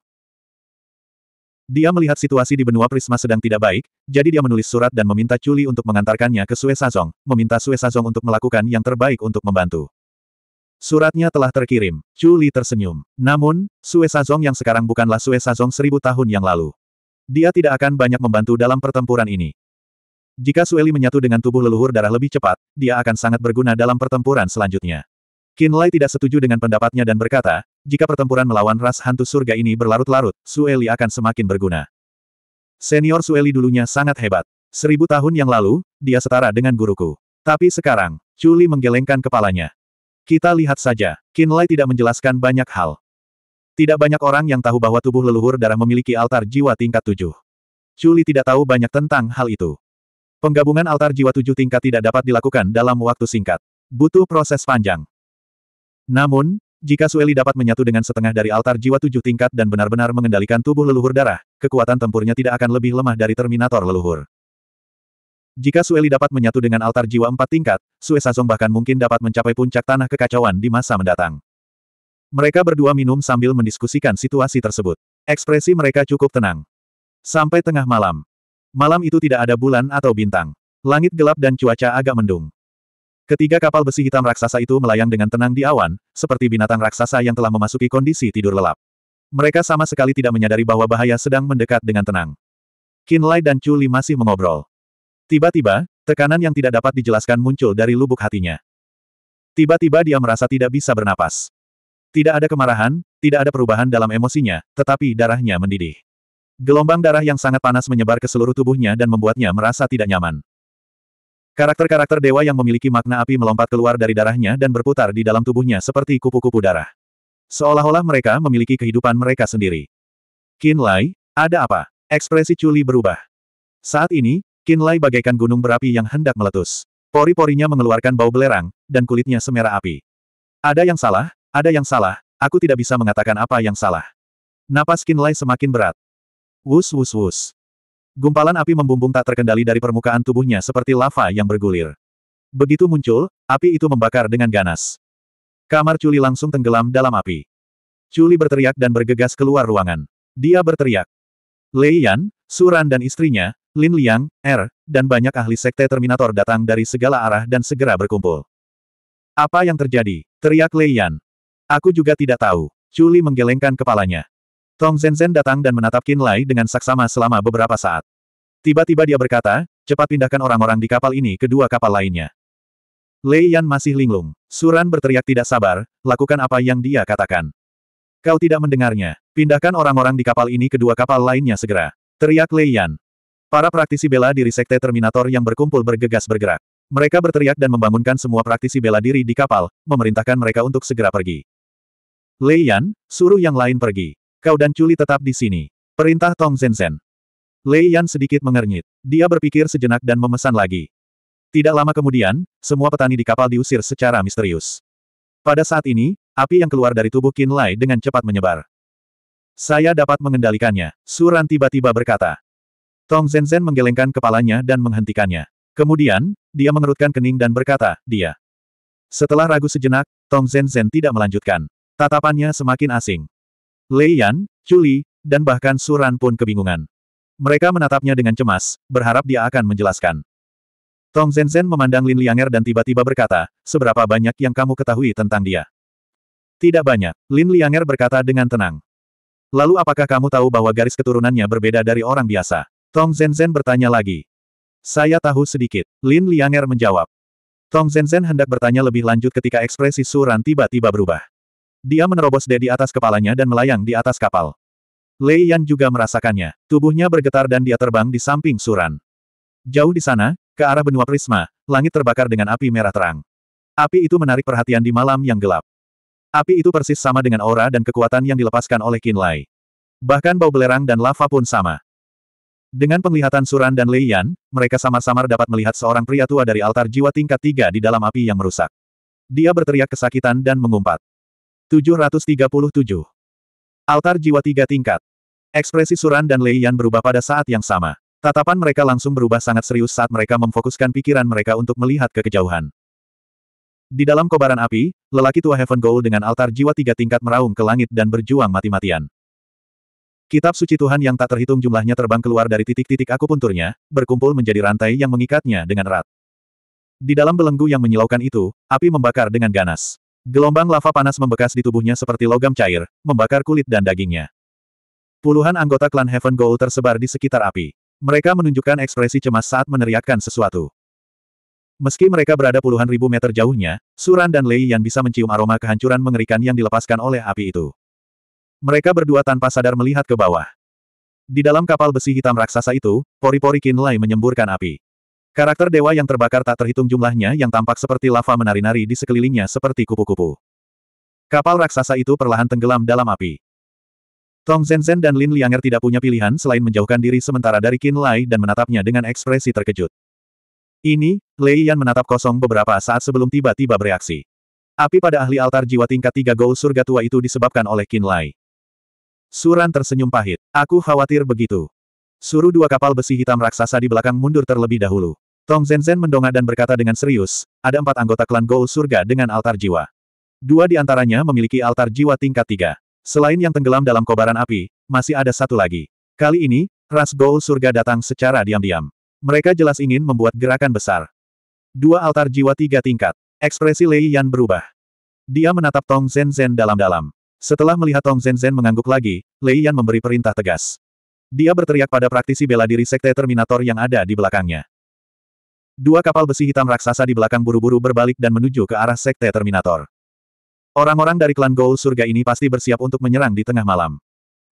Dia melihat situasi di benua Prisma sedang tidak baik, jadi dia menulis surat dan meminta Chuli untuk mengantarkannya ke Suesazong, meminta Suesazong untuk melakukan yang terbaik untuk membantu. Suratnya telah terkirim. Chuli tersenyum. Namun, Suesazong yang sekarang bukanlah Suesazong seribu tahun yang lalu. Dia tidak akan banyak membantu dalam pertempuran ini. Jika Sueli menyatu dengan tubuh leluhur darah lebih cepat, dia akan sangat berguna dalam pertempuran selanjutnya. Lai tidak setuju dengan pendapatnya dan berkata, jika pertempuran melawan ras hantu surga ini berlarut-larut, Sueli akan semakin berguna. Senior Sueli dulunya sangat hebat. Seribu tahun yang lalu, dia setara dengan guruku. Tapi sekarang, Chuli menggelengkan kepalanya. Kita lihat saja, Lai tidak menjelaskan banyak hal. Tidak banyak orang yang tahu bahwa tubuh leluhur darah memiliki altar jiwa tingkat tujuh. Chuli tidak tahu banyak tentang hal itu. Penggabungan altar jiwa tujuh tingkat tidak dapat dilakukan dalam waktu singkat. Butuh proses panjang. Namun, jika Sueli dapat menyatu dengan setengah dari altar jiwa tujuh tingkat dan benar-benar mengendalikan tubuh leluhur darah, kekuatan tempurnya tidak akan lebih lemah dari Terminator leluhur. Jika Sueli dapat menyatu dengan altar jiwa empat tingkat, Sue Sazong bahkan mungkin dapat mencapai puncak tanah kekacauan di masa mendatang. Mereka berdua minum sambil mendiskusikan situasi tersebut. Ekspresi mereka cukup tenang. Sampai tengah malam, Malam itu tidak ada bulan atau bintang. Langit gelap dan cuaca agak mendung. Ketiga kapal besi hitam raksasa itu melayang dengan tenang di awan, seperti binatang raksasa yang telah memasuki kondisi tidur lelap. Mereka sama sekali tidak menyadari bahwa bahaya sedang mendekat dengan tenang. Kinlai dan Chuli masih mengobrol. Tiba-tiba, tekanan yang tidak dapat dijelaskan muncul dari lubuk hatinya. Tiba-tiba dia merasa tidak bisa bernapas. Tidak ada kemarahan, tidak ada perubahan dalam emosinya, tetapi darahnya mendidih. Gelombang darah yang sangat panas menyebar ke seluruh tubuhnya dan membuatnya merasa tidak nyaman. Karakter-karakter dewa yang memiliki makna api melompat keluar dari darahnya dan berputar di dalam tubuhnya seperti kupu-kupu darah. Seolah-olah mereka memiliki kehidupan mereka sendiri. Qin Lai, ada apa? Ekspresi Chuli berubah. Saat ini, Qin Lai bagaikan gunung berapi yang hendak meletus. Pori-porinya mengeluarkan bau belerang, dan kulitnya semerah api. Ada yang salah, ada yang salah, aku tidak bisa mengatakan apa yang salah. Napas Qin Lai semakin berat, Wus wus wus. Gumpalan api membumbung tak terkendali dari permukaan tubuhnya seperti lava yang bergulir. Begitu muncul, api itu membakar dengan ganas. Kamar Culi langsung tenggelam dalam api. Culi berteriak dan bergegas keluar ruangan. Dia berteriak. Lei Yan, Suran dan istrinya, Lin Liang, Er, dan banyak ahli sekte Terminator datang dari segala arah dan segera berkumpul. Apa yang terjadi? Teriak Lei Yan. Aku juga tidak tahu. Culi menggelengkan kepalanya. Tong Zhenzhen datang dan menatap Qin Lai dengan saksama selama beberapa saat. Tiba-tiba dia berkata, cepat pindahkan orang-orang di kapal ini ke dua kapal lainnya. Lei Yan masih linglung. Suran berteriak tidak sabar, lakukan apa yang dia katakan. Kau tidak mendengarnya. Pindahkan orang-orang di kapal ini ke dua kapal lainnya segera. Teriak Lei Yan. Para praktisi bela diri sekte Terminator yang berkumpul bergegas bergerak. Mereka berteriak dan membangunkan semua praktisi bela diri di kapal, memerintahkan mereka untuk segera pergi. Lei Yan, suruh yang lain pergi. Kau dan Chuli tetap di sini. Perintah Tong Zhenzhen. Lei Yan sedikit mengernyit. Dia berpikir sejenak dan memesan lagi. Tidak lama kemudian, semua petani di kapal diusir secara misterius. Pada saat ini, api yang keluar dari tubuh Qin Lai dengan cepat menyebar. Saya dapat mengendalikannya, Suran tiba-tiba berkata. Tong Zhenzhen menggelengkan kepalanya dan menghentikannya. Kemudian, dia mengerutkan kening dan berkata, dia. Setelah ragu sejenak, Tong Zhenzhen tidak melanjutkan. Tatapannya semakin asing. Lei Yan, Chuli, dan bahkan Suran pun kebingungan. Mereka menatapnya dengan cemas, berharap dia akan menjelaskan. Tong Zhen memandang Lin Lianger dan tiba-tiba berkata, seberapa banyak yang kamu ketahui tentang dia? Tidak banyak, Lin Lianger berkata dengan tenang. Lalu apakah kamu tahu bahwa garis keturunannya berbeda dari orang biasa? Tong Zhen bertanya lagi. Saya tahu sedikit, Lin Lianger menjawab. Tong Zhen hendak bertanya lebih lanjut ketika ekspresi Suran tiba-tiba berubah. Dia menerobos de di atas kepalanya dan melayang di atas kapal. Lei Yan juga merasakannya. Tubuhnya bergetar dan dia terbang di samping Suran. Jauh di sana, ke arah benua Prisma, langit terbakar dengan api merah terang. Api itu menarik perhatian di malam yang gelap. Api itu persis sama dengan aura dan kekuatan yang dilepaskan oleh Qin Lai. Bahkan bau belerang dan lava pun sama. Dengan penglihatan Suran dan Lei Yan, mereka samar-samar dapat melihat seorang pria tua dari altar jiwa tingkat tiga di dalam api yang merusak. Dia berteriak kesakitan dan mengumpat. 737. Altar jiwa tiga tingkat. Ekspresi Suran dan Lei Yan berubah pada saat yang sama. Tatapan mereka langsung berubah sangat serius saat mereka memfokuskan pikiran mereka untuk melihat ke kejauhan. Di dalam kobaran api, lelaki tua Heaven Goal dengan altar jiwa tiga tingkat meraung ke langit dan berjuang mati-matian. Kitab suci Tuhan yang tak terhitung jumlahnya terbang keluar dari titik-titik akupunturnya, berkumpul menjadi rantai yang mengikatnya dengan erat. Di dalam belenggu yang menyilaukan itu, api membakar dengan ganas. Gelombang lava panas membekas di tubuhnya seperti logam cair, membakar kulit dan dagingnya. Puluhan anggota klan Heaven Goal tersebar di sekitar api. Mereka menunjukkan ekspresi cemas saat meneriakkan sesuatu. Meski mereka berada puluhan ribu meter jauhnya, Suran dan Lei Yan bisa mencium aroma kehancuran mengerikan yang dilepaskan oleh api itu. Mereka berdua tanpa sadar melihat ke bawah. Di dalam kapal besi hitam raksasa itu, pori-pori kinlay menyemburkan api. Karakter dewa yang terbakar tak terhitung jumlahnya yang tampak seperti lava menari-nari di sekelilingnya seperti kupu-kupu. Kapal raksasa itu perlahan tenggelam dalam api. Tong Zenzen dan Lin Lianger tidak punya pilihan selain menjauhkan diri sementara dari Qin Lai dan menatapnya dengan ekspresi terkejut. Ini, Lei Yan menatap kosong beberapa saat sebelum tiba-tiba bereaksi. Api pada ahli altar jiwa tingkat tiga gol Surga Tua itu disebabkan oleh Qin Lai. Suran tersenyum pahit. Aku khawatir begitu. Suruh dua kapal besi hitam raksasa di belakang mundur terlebih dahulu. Tong Zenzen mendongak dan berkata dengan serius, ada empat anggota klan Goul Surga dengan altar jiwa. Dua di antaranya memiliki altar jiwa tingkat tiga. Selain yang tenggelam dalam kobaran api, masih ada satu lagi. Kali ini, ras Goul Surga datang secara diam-diam. Mereka jelas ingin membuat gerakan besar. Dua altar jiwa tiga tingkat. Ekspresi Lei Yan berubah. Dia menatap Tong Zenzen dalam-dalam. Setelah melihat Tong Zenzen mengangguk lagi, Lei Yan memberi perintah tegas. Dia berteriak pada praktisi bela diri Sekte Terminator yang ada di belakangnya. Dua kapal besi hitam raksasa di belakang buru-buru berbalik dan menuju ke arah Sekte Terminator. Orang-orang dari klan Gol Surga ini pasti bersiap untuk menyerang di tengah malam.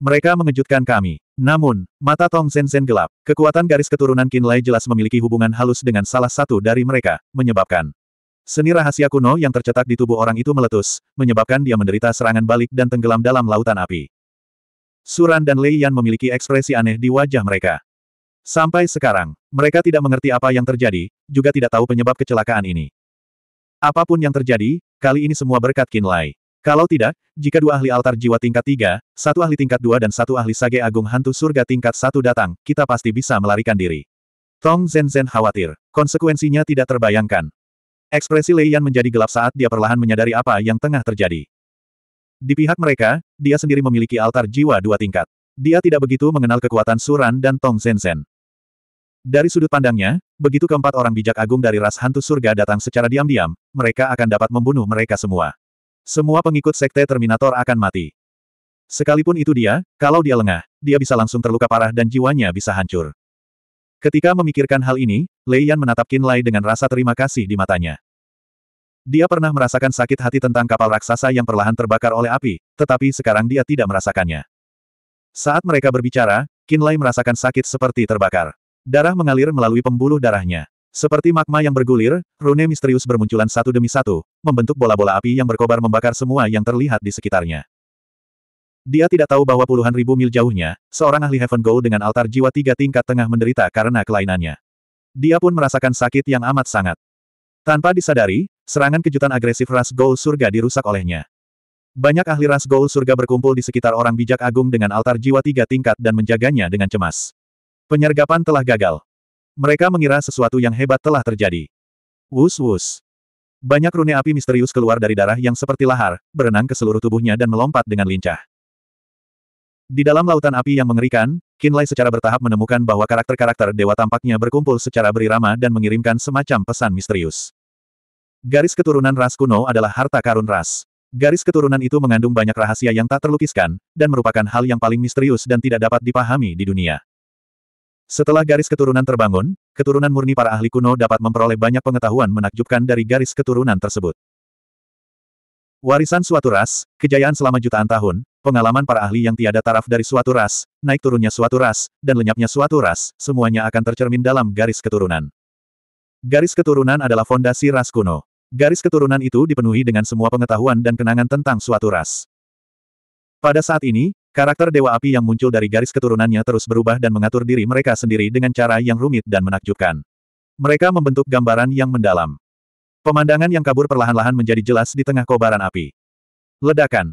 Mereka mengejutkan kami. Namun, mata Tong Sen Sen gelap. Kekuatan garis keturunan Lei jelas memiliki hubungan halus dengan salah satu dari mereka, menyebabkan seni rahasia kuno yang tercetak di tubuh orang itu meletus, menyebabkan dia menderita serangan balik dan tenggelam dalam lautan api. Suran dan Lei Yan memiliki ekspresi aneh di wajah mereka. Sampai sekarang, mereka tidak mengerti apa yang terjadi, juga tidak tahu penyebab kecelakaan ini. Apapun yang terjadi, kali ini semua berkat Kinlay. Kalau tidak, jika dua ahli altar jiwa tingkat tiga, satu ahli tingkat dua dan satu ahli sage agung hantu surga tingkat satu datang, kita pasti bisa melarikan diri. Tong Zhen khawatir. Konsekuensinya tidak terbayangkan. Ekspresi Lei Yan menjadi gelap saat dia perlahan menyadari apa yang tengah terjadi. Di pihak mereka, dia sendiri memiliki altar jiwa dua tingkat. Dia tidak begitu mengenal kekuatan Suran dan Tong Zhen Zhen. Dari sudut pandangnya, begitu keempat orang bijak agung dari ras hantu surga datang secara diam-diam, mereka akan dapat membunuh mereka semua. Semua pengikut sekte Terminator akan mati. Sekalipun itu dia, kalau dia lengah, dia bisa langsung terluka parah dan jiwanya bisa hancur. Ketika memikirkan hal ini, Lei Yan menatap Qin Lai dengan rasa terima kasih di matanya. Dia pernah merasakan sakit hati tentang kapal raksasa yang perlahan terbakar oleh api, tetapi sekarang dia tidak merasakannya. Saat mereka berbicara, Qin Lai merasakan sakit seperti terbakar. Darah mengalir melalui pembuluh darahnya. Seperti magma yang bergulir, rune misterius bermunculan satu demi satu, membentuk bola-bola api yang berkobar membakar semua yang terlihat di sekitarnya. Dia tidak tahu bahwa puluhan ribu mil jauhnya, seorang ahli Heaven Goal dengan altar jiwa tiga tingkat tengah menderita karena kelainannya. Dia pun merasakan sakit yang amat sangat. Tanpa disadari, serangan kejutan agresif ras Goal surga dirusak olehnya. Banyak ahli ras Goal surga berkumpul di sekitar orang bijak agung dengan altar jiwa tiga tingkat dan menjaganya dengan cemas. Penyergapan telah gagal. Mereka mengira sesuatu yang hebat telah terjadi. Wus-wus. Banyak rune api misterius keluar dari darah yang seperti lahar, berenang ke seluruh tubuhnya dan melompat dengan lincah. Di dalam lautan api yang mengerikan, Kinlay secara bertahap menemukan bahwa karakter-karakter dewa tampaknya berkumpul secara berirama dan mengirimkan semacam pesan misterius. Garis keturunan ras kuno adalah harta karun ras. Garis keturunan itu mengandung banyak rahasia yang tak terlukiskan, dan merupakan hal yang paling misterius dan tidak dapat dipahami di dunia. Setelah garis keturunan terbangun, keturunan murni para ahli kuno dapat memperoleh banyak pengetahuan menakjubkan dari garis keturunan tersebut. Warisan suatu ras, kejayaan selama jutaan tahun, pengalaman para ahli yang tiada taraf dari suatu ras, naik turunnya suatu ras, dan lenyapnya suatu ras, semuanya akan tercermin dalam garis keturunan. Garis keturunan adalah fondasi ras kuno. Garis keturunan itu dipenuhi dengan semua pengetahuan dan kenangan tentang suatu ras. Pada saat ini, Karakter Dewa Api yang muncul dari garis keturunannya terus berubah dan mengatur diri mereka sendiri dengan cara yang rumit dan menakjubkan. Mereka membentuk gambaran yang mendalam. Pemandangan yang kabur perlahan-lahan menjadi jelas di tengah kobaran api. Ledakan.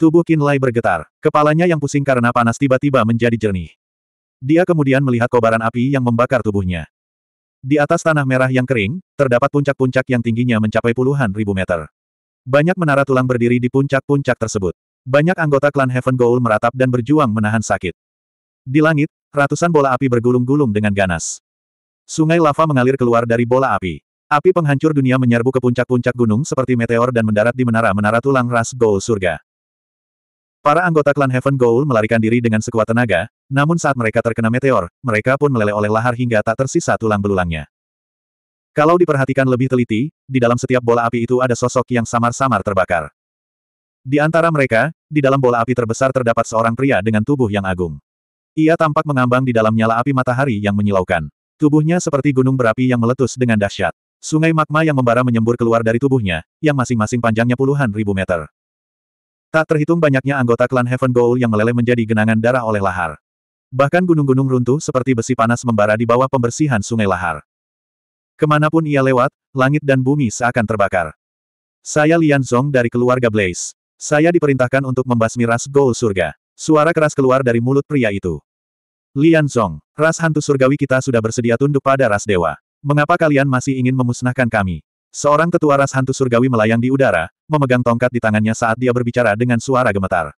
Tubuh Kinlay bergetar, kepalanya yang pusing karena panas tiba-tiba menjadi jernih. Dia kemudian melihat kobaran api yang membakar tubuhnya. Di atas tanah merah yang kering, terdapat puncak-puncak yang tingginya mencapai puluhan ribu meter. Banyak menara tulang berdiri di puncak-puncak tersebut. Banyak anggota klan Heaven Goal meratap dan berjuang menahan sakit. Di langit, ratusan bola api bergulung-gulung dengan ganas. Sungai lava mengalir keluar dari bola api. Api penghancur dunia menyerbu ke puncak-puncak gunung seperti meteor dan mendarat di menara-menara tulang ras Goal surga. Para anggota klan Heaven Goal melarikan diri dengan sekuat tenaga, namun saat mereka terkena meteor, mereka pun meleleh oleh lahar hingga tak tersisa tulang belulangnya. Kalau diperhatikan lebih teliti, di dalam setiap bola api itu ada sosok yang samar-samar terbakar. Di antara mereka, di dalam bola api terbesar terdapat seorang pria dengan tubuh yang agung. Ia tampak mengambang di dalam nyala api matahari yang menyilaukan. Tubuhnya seperti gunung berapi yang meletus dengan dahsyat. Sungai magma yang membara menyembur keluar dari tubuhnya, yang masing-masing panjangnya puluhan ribu meter. Tak terhitung banyaknya anggota klan Heaven Goal yang meleleh menjadi genangan darah oleh lahar. Bahkan gunung-gunung runtuh seperti besi panas membara di bawah pembersihan sungai lahar. Kemanapun ia lewat, langit dan bumi seakan terbakar. Saya Lian Zong dari keluarga Blaze. Saya diperintahkan untuk membasmi ras gol surga. Suara keras keluar dari mulut pria itu. Lian Song, ras hantu surgawi kita sudah bersedia tunduk pada ras dewa. Mengapa kalian masih ingin memusnahkan kami? Seorang tetua ras hantu surgawi melayang di udara, memegang tongkat di tangannya saat dia berbicara dengan suara gemetar.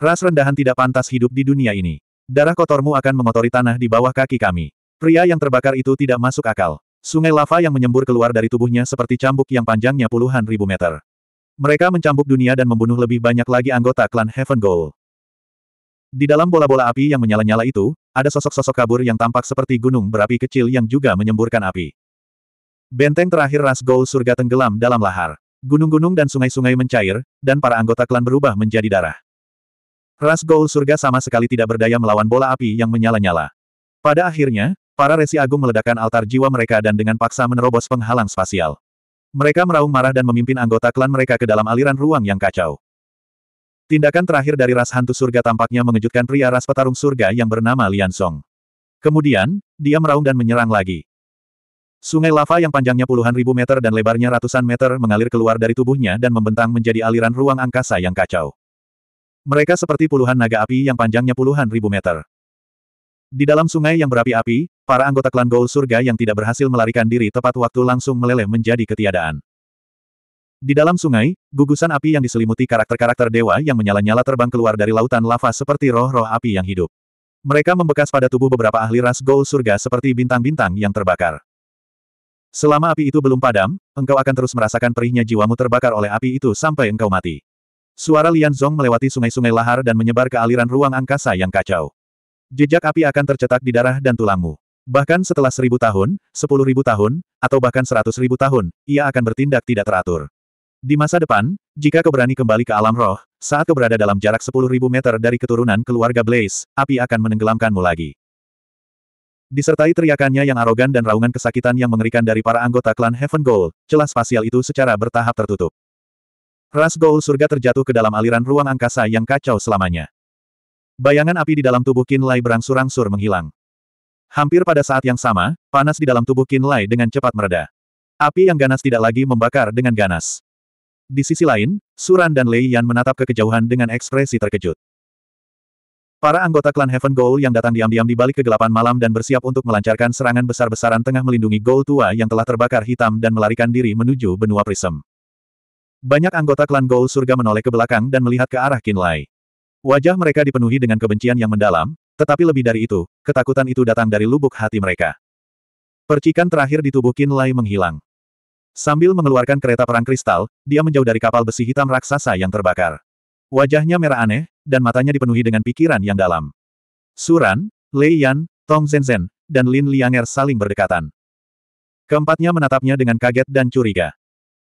Ras rendahan tidak pantas hidup di dunia ini. Darah kotormu akan mengotori tanah di bawah kaki kami. Pria yang terbakar itu tidak masuk akal. Sungai lava yang menyembur keluar dari tubuhnya seperti cambuk yang panjangnya puluhan ribu meter. Mereka mencambuk dunia dan membunuh lebih banyak lagi anggota klan Heaven Goal. Di dalam bola-bola api yang menyala-nyala itu, ada sosok-sosok kabur yang tampak seperti gunung berapi kecil yang juga menyemburkan api. Benteng terakhir ras Goal surga tenggelam dalam lahar. Gunung-gunung dan sungai-sungai mencair, dan para anggota klan berubah menjadi darah. Ras Goal surga sama sekali tidak berdaya melawan bola api yang menyala-nyala. Pada akhirnya, para resi agung meledakkan altar jiwa mereka dan dengan paksa menerobos penghalang spasial. Mereka meraung marah dan memimpin anggota klan mereka ke dalam aliran ruang yang kacau. Tindakan terakhir dari ras hantu surga tampaknya mengejutkan pria ras petarung surga yang bernama Lian Song. Kemudian, dia meraung dan menyerang lagi. Sungai lava yang panjangnya puluhan ribu meter dan lebarnya ratusan meter mengalir keluar dari tubuhnya dan membentang menjadi aliran ruang angkasa yang kacau. Mereka seperti puluhan naga api yang panjangnya puluhan ribu meter. Di dalam sungai yang berapi-api, Para anggota klan Gol Surga yang tidak berhasil melarikan diri tepat waktu langsung meleleh menjadi ketiadaan. Di dalam sungai, gugusan api yang diselimuti karakter-karakter dewa yang menyala-nyala terbang keluar dari lautan lava seperti roh-roh api yang hidup. Mereka membekas pada tubuh beberapa ahli ras Gol Surga seperti bintang-bintang yang terbakar. Selama api itu belum padam, engkau akan terus merasakan perihnya jiwamu terbakar oleh api itu sampai engkau mati. Suara Lian Zong melewati sungai-sungai lahar dan menyebar ke aliran ruang angkasa yang kacau. Jejak api akan tercetak di darah dan tulangmu. Bahkan setelah seribu tahun, sepuluh ribu tahun, atau bahkan seratus ribu tahun, ia akan bertindak tidak teratur. Di masa depan, jika kau kembali ke alam roh, saat kau berada dalam jarak sepuluh ribu meter dari keturunan keluarga Blaze, api akan menenggelamkanmu lagi. Disertai teriakannya yang arogan dan raungan kesakitan yang mengerikan dari para anggota klan Heaven Gold, celah spasial itu secara bertahap tertutup. Ras Goal surga terjatuh ke dalam aliran ruang angkasa yang kacau selamanya. Bayangan api di dalam tubuh Kinlay berangsur-angsur menghilang. Hampir pada saat yang sama, panas di dalam tubuh Qin Lai dengan cepat mereda. Api yang ganas tidak lagi membakar dengan ganas. Di sisi lain, Suran dan Lei Yan menatap ke kejauhan dengan ekspresi terkejut. Para anggota klan Heaven Goal yang datang diam-diam di balik kegelapan malam dan bersiap untuk melancarkan serangan besar-besaran tengah melindungi Goal tua yang telah terbakar hitam dan melarikan diri menuju benua Prism. Banyak anggota klan Goal surga menoleh ke belakang dan melihat ke arah Kinlay. Wajah mereka dipenuhi dengan kebencian yang mendalam, tetapi lebih dari itu, ketakutan itu datang dari lubuk hati mereka. Percikan terakhir di tubuh Qin Lai menghilang. Sambil mengeluarkan kereta perang kristal, dia menjauh dari kapal besi hitam raksasa yang terbakar. Wajahnya merah aneh, dan matanya dipenuhi dengan pikiran yang dalam. Suran, Lei Yan, Tong Zhenzhen, dan Lin Lianger saling berdekatan. Keempatnya menatapnya dengan kaget dan curiga.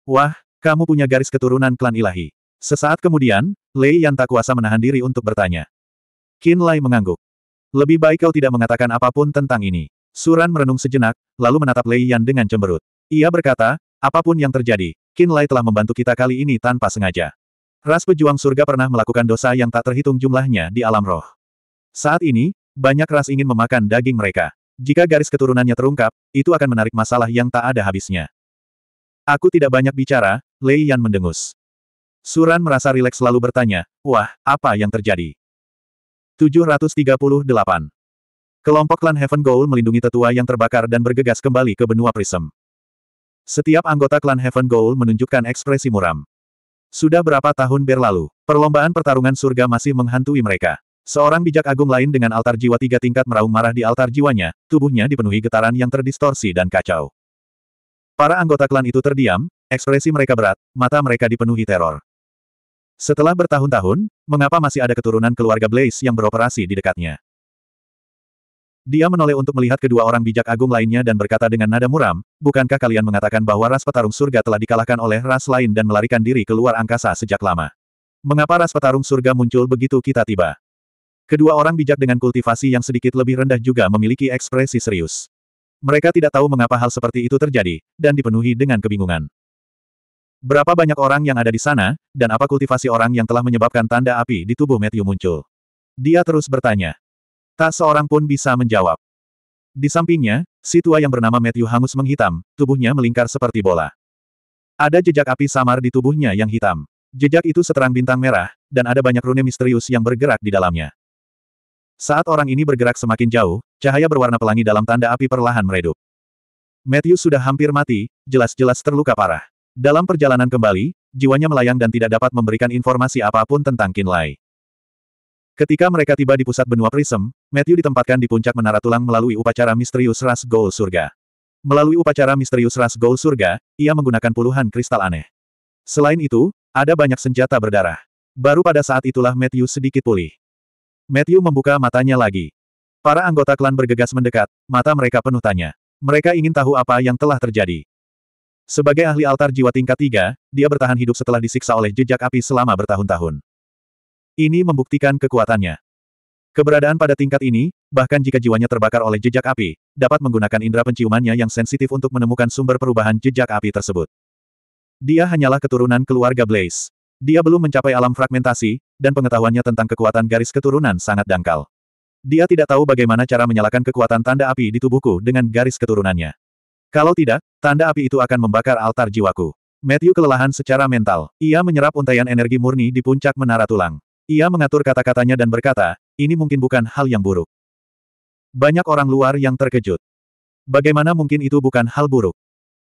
Wah, kamu punya garis keturunan klan ilahi. Sesaat kemudian, Lei Yan tak kuasa menahan diri untuk bertanya. Qin Lai mengangguk. Lebih baik kau tidak mengatakan apapun tentang ini. Suran merenung sejenak, lalu menatap Lei Yan dengan cemberut. Ia berkata, apapun yang terjadi, Qin Lai telah membantu kita kali ini tanpa sengaja. Ras pejuang surga pernah melakukan dosa yang tak terhitung jumlahnya di alam roh. Saat ini, banyak ras ingin memakan daging mereka. Jika garis keturunannya terungkap, itu akan menarik masalah yang tak ada habisnya. Aku tidak banyak bicara, Lei Yan mendengus. Suran merasa rileks lalu bertanya, wah, apa yang terjadi? 738. Kelompok klan Heaven Goal melindungi tetua yang terbakar dan bergegas kembali ke benua Prism. Setiap anggota klan Heaven Goal menunjukkan ekspresi muram. Sudah berapa tahun berlalu, perlombaan pertarungan surga masih menghantui mereka. Seorang bijak agung lain dengan altar jiwa tiga tingkat meraung marah di altar jiwanya, tubuhnya dipenuhi getaran yang terdistorsi dan kacau. Para anggota klan itu terdiam, ekspresi mereka berat, mata mereka dipenuhi teror. Setelah bertahun-tahun, mengapa masih ada keturunan keluarga Blaze yang beroperasi di dekatnya? Dia menoleh untuk melihat kedua orang bijak agung lainnya dan berkata dengan nada muram, bukankah kalian mengatakan bahwa ras petarung surga telah dikalahkan oleh ras lain dan melarikan diri ke luar angkasa sejak lama? Mengapa ras petarung surga muncul begitu kita tiba? Kedua orang bijak dengan kultivasi yang sedikit lebih rendah juga memiliki ekspresi serius. Mereka tidak tahu mengapa hal seperti itu terjadi, dan dipenuhi dengan kebingungan. Berapa banyak orang yang ada di sana, dan apa kultivasi orang yang telah menyebabkan tanda api di tubuh Matthew muncul? Dia terus bertanya. Tak seorang pun bisa menjawab. Di sampingnya, si tua yang bernama Matthew hangus menghitam, tubuhnya melingkar seperti bola. Ada jejak api samar di tubuhnya yang hitam. Jejak itu seterang bintang merah, dan ada banyak rune misterius yang bergerak di dalamnya. Saat orang ini bergerak semakin jauh, cahaya berwarna pelangi dalam tanda api perlahan meredup. Matthew sudah hampir mati, jelas-jelas terluka parah. Dalam perjalanan kembali, jiwanya melayang dan tidak dapat memberikan informasi apapun tentang Kinlay. Ketika mereka tiba di pusat benua Prism, Matthew ditempatkan di puncak menara tulang melalui upacara misterius ras Gol Surga. Melalui upacara misterius ras Gol Surga, ia menggunakan puluhan kristal aneh. Selain itu, ada banyak senjata berdarah. Baru pada saat itulah Matthew sedikit pulih. Matthew membuka matanya lagi. Para anggota klan bergegas mendekat, mata mereka penuh tanya. Mereka ingin tahu apa yang telah terjadi. Sebagai ahli altar jiwa tingkat tiga, dia bertahan hidup setelah disiksa oleh jejak api selama bertahun-tahun. Ini membuktikan kekuatannya. Keberadaan pada tingkat ini, bahkan jika jiwanya terbakar oleh jejak api, dapat menggunakan indera penciumannya yang sensitif untuk menemukan sumber perubahan jejak api tersebut. Dia hanyalah keturunan keluarga Blaze. Dia belum mencapai alam fragmentasi, dan pengetahuannya tentang kekuatan garis keturunan sangat dangkal. Dia tidak tahu bagaimana cara menyalakan kekuatan tanda api di tubuhku dengan garis keturunannya. Kalau tidak, tanda api itu akan membakar altar jiwaku. Matthew kelelahan secara mental. Ia menyerap untaian energi murni di puncak menara tulang. Ia mengatur kata-katanya dan berkata, ini mungkin bukan hal yang buruk. Banyak orang luar yang terkejut. Bagaimana mungkin itu bukan hal buruk?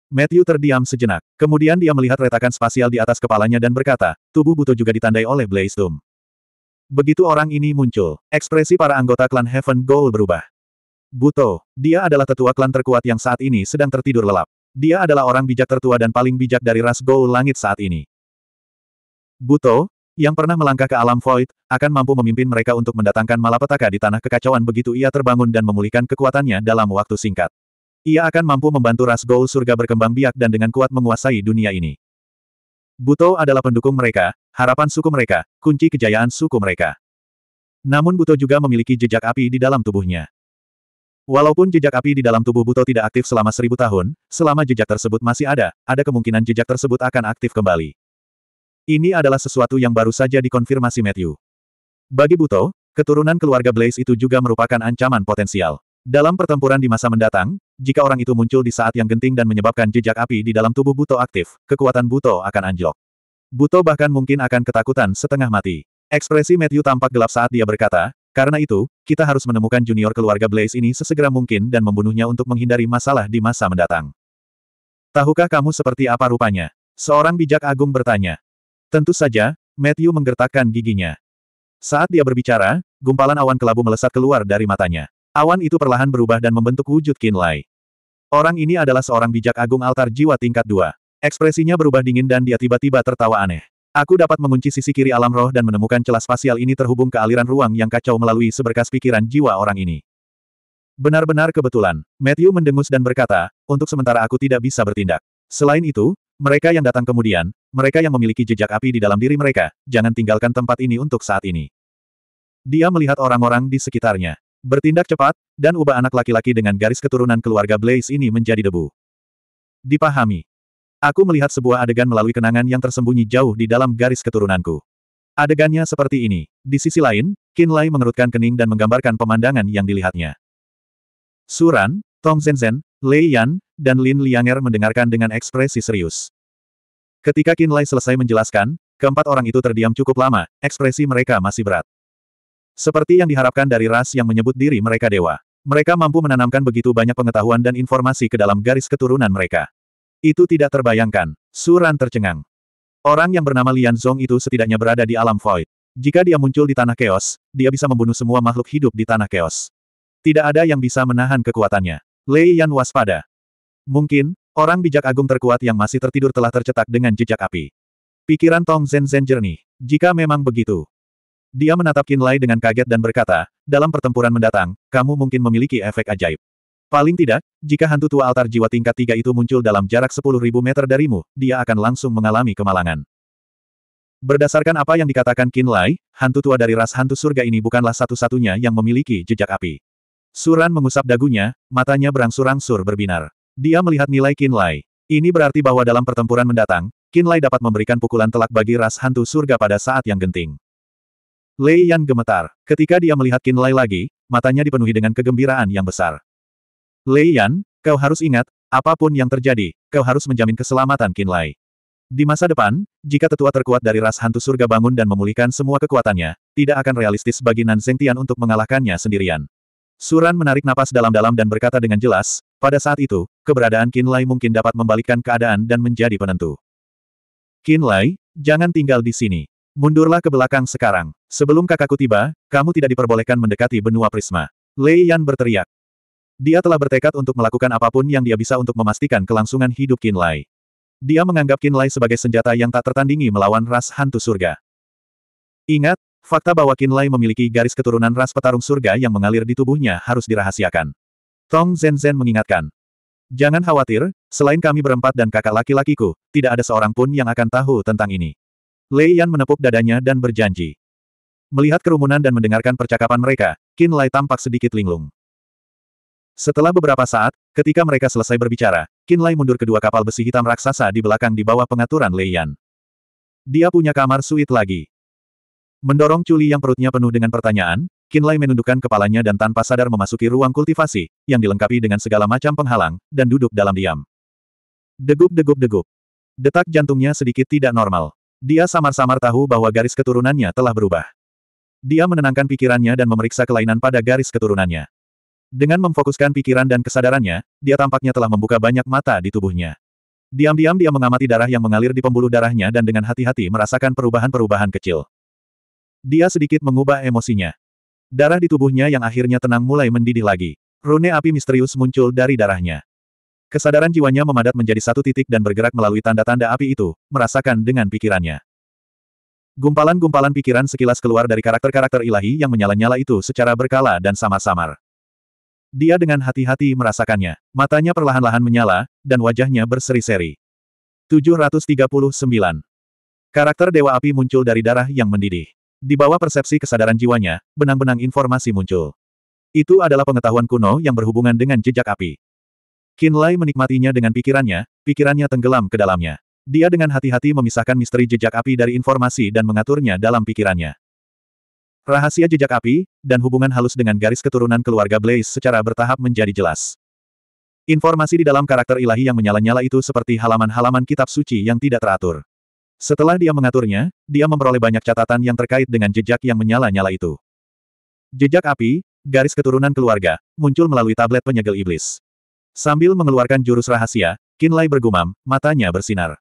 Matthew terdiam sejenak. Kemudian dia melihat retakan spasial di atas kepalanya dan berkata, tubuh butuh juga ditandai oleh Blaze Doom. Begitu orang ini muncul, ekspresi para anggota klan Heaven Goal berubah. Buto, dia adalah tetua klan terkuat yang saat ini sedang tertidur lelap. Dia adalah orang bijak tertua dan paling bijak dari ras Gou Langit saat ini. Buto, yang pernah melangkah ke alam void, akan mampu memimpin mereka untuk mendatangkan malapetaka di tanah kekacauan begitu ia terbangun dan memulihkan kekuatannya dalam waktu singkat. Ia akan mampu membantu ras Gou surga berkembang biak dan dengan kuat menguasai dunia ini. Buto adalah pendukung mereka, harapan suku mereka, kunci kejayaan suku mereka. Namun Buto juga memiliki jejak api di dalam tubuhnya. Walaupun jejak api di dalam tubuh Buto tidak aktif selama seribu tahun, selama jejak tersebut masih ada, ada kemungkinan jejak tersebut akan aktif kembali. Ini adalah sesuatu yang baru saja dikonfirmasi Matthew. Bagi Buto, keturunan keluarga Blaze itu juga merupakan ancaman potensial. Dalam pertempuran di masa mendatang, jika orang itu muncul di saat yang genting dan menyebabkan jejak api di dalam tubuh Buto aktif, kekuatan Buto akan anjlok. Buto bahkan mungkin akan ketakutan setengah mati. Ekspresi Matthew tampak gelap saat dia berkata, karena itu, kita harus menemukan junior keluarga Blaze ini sesegera mungkin dan membunuhnya untuk menghindari masalah di masa mendatang. Tahukah kamu seperti apa rupanya? Seorang bijak agung bertanya. Tentu saja, Matthew menggertakkan giginya. Saat dia berbicara, gumpalan awan kelabu melesat keluar dari matanya. Awan itu perlahan berubah dan membentuk wujud Kinlay. Orang ini adalah seorang bijak agung altar jiwa tingkat dua. Ekspresinya berubah dingin dan dia tiba-tiba tertawa aneh. Aku dapat mengunci sisi kiri alam roh dan menemukan celah spasial ini terhubung ke aliran ruang yang kacau melalui seberkas pikiran jiwa orang ini. Benar-benar kebetulan, Matthew mendengus dan berkata, untuk sementara aku tidak bisa bertindak. Selain itu, mereka yang datang kemudian, mereka yang memiliki jejak api di dalam diri mereka, jangan tinggalkan tempat ini untuk saat ini. Dia melihat orang-orang di sekitarnya. Bertindak cepat, dan ubah anak laki-laki dengan garis keturunan keluarga Blaze ini menjadi debu. Dipahami, Aku melihat sebuah adegan melalui kenangan yang tersembunyi jauh di dalam garis keturunanku. Adegannya seperti ini. Di sisi lain, Qin Lai mengerutkan kening dan menggambarkan pemandangan yang dilihatnya. Suran, Tong Zhenzhen, Lei Yan, dan Lin Lianger mendengarkan dengan ekspresi serius. Ketika Qin Lai selesai menjelaskan, keempat orang itu terdiam cukup lama, ekspresi mereka masih berat. Seperti yang diharapkan dari ras yang menyebut diri mereka dewa. Mereka mampu menanamkan begitu banyak pengetahuan dan informasi ke dalam garis keturunan mereka. Itu tidak terbayangkan. Suran tercengang. Orang yang bernama Lian Zhong itu setidaknya berada di alam void. Jika dia muncul di tanah keos, dia bisa membunuh semua makhluk hidup di tanah keos. Tidak ada yang bisa menahan kekuatannya. Lei Yan waspada. Mungkin, orang bijak agung terkuat yang masih tertidur telah tercetak dengan jejak api. Pikiran Tong Zhen Zhen jernih. Jika memang begitu. Dia menatap Qin Lai dengan kaget dan berkata, dalam pertempuran mendatang, kamu mungkin memiliki efek ajaib. Paling tidak, jika hantu tua altar jiwa tingkat tiga itu muncul dalam jarak sepuluh ribu meter darimu, dia akan langsung mengalami kemalangan. Berdasarkan apa yang dikatakan Qin Lai, hantu tua dari ras hantu surga ini bukanlah satu-satunya yang memiliki jejak api. Suran mengusap dagunya, matanya berangsur-angsur berbinar. Dia melihat nilai Qin Lai. Ini berarti bahwa dalam pertempuran mendatang, Qin Lai dapat memberikan pukulan telak bagi ras hantu surga pada saat yang genting. Lei Yan gemetar. Ketika dia melihat Qin Lai lagi, matanya dipenuhi dengan kegembiraan yang besar. Lei Yan, kau harus ingat, apapun yang terjadi, kau harus menjamin keselamatan Qin Lai. Di masa depan, jika tetua terkuat dari ras hantu surga bangun dan memulihkan semua kekuatannya, tidak akan realistis bagi Nan Tian untuk mengalahkannya sendirian. Suran menarik napas dalam-dalam dan berkata dengan jelas, pada saat itu, keberadaan Qin Lai mungkin dapat membalikkan keadaan dan menjadi penentu. Qin Lai, jangan tinggal di sini. Mundurlah ke belakang sekarang. Sebelum kakakku tiba, kamu tidak diperbolehkan mendekati benua prisma. Lei Yan berteriak. Dia telah bertekad untuk melakukan apapun yang dia bisa untuk memastikan kelangsungan hidup Kinlay. Dia menganggap Kinlay sebagai senjata yang tak tertandingi melawan ras hantu surga. Ingat, fakta bahwa Kinlay memiliki garis keturunan ras petarung surga yang mengalir di tubuhnya harus dirahasiakan. Tong Zenzen mengingatkan. Jangan khawatir, selain kami berempat dan kakak laki-lakiku, tidak ada seorang pun yang akan tahu tentang ini. Lei Yan menepuk dadanya dan berjanji. Melihat kerumunan dan mendengarkan percakapan mereka, Kinlay tampak sedikit linglung. Setelah beberapa saat, ketika mereka selesai berbicara, Kinlay mundur kedua kapal besi hitam raksasa di belakang di bawah pengaturan Leian. Dia punya kamar suite lagi. Mendorong culi yang perutnya penuh dengan pertanyaan, Kinlay menundukkan kepalanya dan tanpa sadar memasuki ruang kultivasi, yang dilengkapi dengan segala macam penghalang, dan duduk dalam diam. Degup-degup-degup. Detak jantungnya sedikit tidak normal. Dia samar-samar tahu bahwa garis keturunannya telah berubah. Dia menenangkan pikirannya dan memeriksa kelainan pada garis keturunannya. Dengan memfokuskan pikiran dan kesadarannya, dia tampaknya telah membuka banyak mata di tubuhnya. Diam-diam dia mengamati darah yang mengalir di pembuluh darahnya dan dengan hati-hati merasakan perubahan-perubahan kecil. Dia sedikit mengubah emosinya. Darah di tubuhnya yang akhirnya tenang mulai mendidih lagi. Rune api misterius muncul dari darahnya. Kesadaran jiwanya memadat menjadi satu titik dan bergerak melalui tanda-tanda api itu, merasakan dengan pikirannya. Gumpalan-gumpalan pikiran sekilas keluar dari karakter-karakter ilahi yang menyala-nyala itu secara berkala dan samar-samar. Dia dengan hati-hati merasakannya. Matanya perlahan-lahan menyala, dan wajahnya berseri-seri. 739. Karakter Dewa Api muncul dari darah yang mendidih. Di bawah persepsi kesadaran jiwanya, benang-benang informasi muncul. Itu adalah pengetahuan kuno yang berhubungan dengan jejak api. Kinlay menikmatinya dengan pikirannya, pikirannya tenggelam ke dalamnya. Dia dengan hati-hati memisahkan misteri jejak api dari informasi dan mengaturnya dalam pikirannya. Rahasia jejak api, dan hubungan halus dengan garis keturunan keluarga Blaze secara bertahap menjadi jelas. Informasi di dalam karakter ilahi yang menyala-nyala itu seperti halaman-halaman kitab suci yang tidak teratur. Setelah dia mengaturnya, dia memperoleh banyak catatan yang terkait dengan jejak yang menyala-nyala itu. Jejak api, garis keturunan keluarga, muncul melalui tablet penyegel iblis. Sambil mengeluarkan jurus rahasia, Kinlay bergumam, matanya bersinar.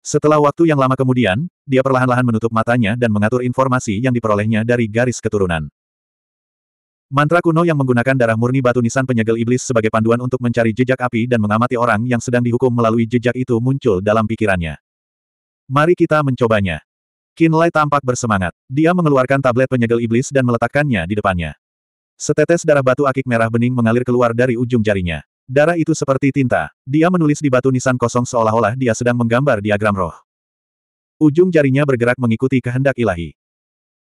Setelah waktu yang lama kemudian, dia perlahan-lahan menutup matanya dan mengatur informasi yang diperolehnya dari garis keturunan. Mantra kuno yang menggunakan darah murni batu nisan penyegel iblis sebagai panduan untuk mencari jejak api dan mengamati orang yang sedang dihukum melalui jejak itu muncul dalam pikirannya. Mari kita mencobanya. Kinlay tampak bersemangat. Dia mengeluarkan tablet penyegel iblis dan meletakkannya di depannya. Setetes darah batu akik merah bening mengalir keluar dari ujung jarinya. Darah itu seperti tinta. Dia menulis di batu nisan kosong seolah-olah dia sedang menggambar diagram roh. Ujung jarinya bergerak mengikuti kehendak ilahi.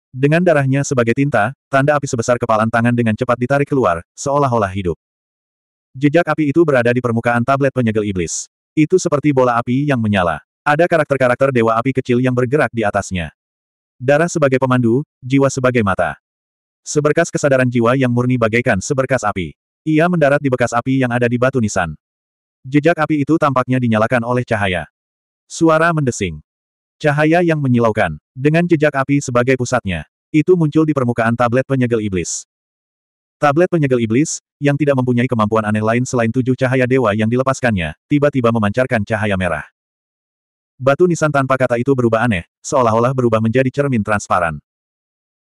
Dengan darahnya sebagai tinta, tanda api sebesar kepalan tangan dengan cepat ditarik keluar, seolah-olah hidup. Jejak api itu berada di permukaan tablet penyegel iblis. Itu seperti bola api yang menyala. Ada karakter-karakter dewa api kecil yang bergerak di atasnya. Darah sebagai pemandu, jiwa sebagai mata. Seberkas kesadaran jiwa yang murni bagaikan seberkas api. Ia mendarat di bekas api yang ada di batu nisan. Jejak api itu tampaknya dinyalakan oleh cahaya. Suara mendesing. Cahaya yang menyilaukan, dengan jejak api sebagai pusatnya, itu muncul di permukaan tablet penyegel iblis. Tablet penyegel iblis, yang tidak mempunyai kemampuan aneh lain selain tujuh cahaya dewa yang dilepaskannya, tiba-tiba memancarkan cahaya merah. Batu nisan tanpa kata itu berubah aneh, seolah-olah berubah menjadi cermin transparan.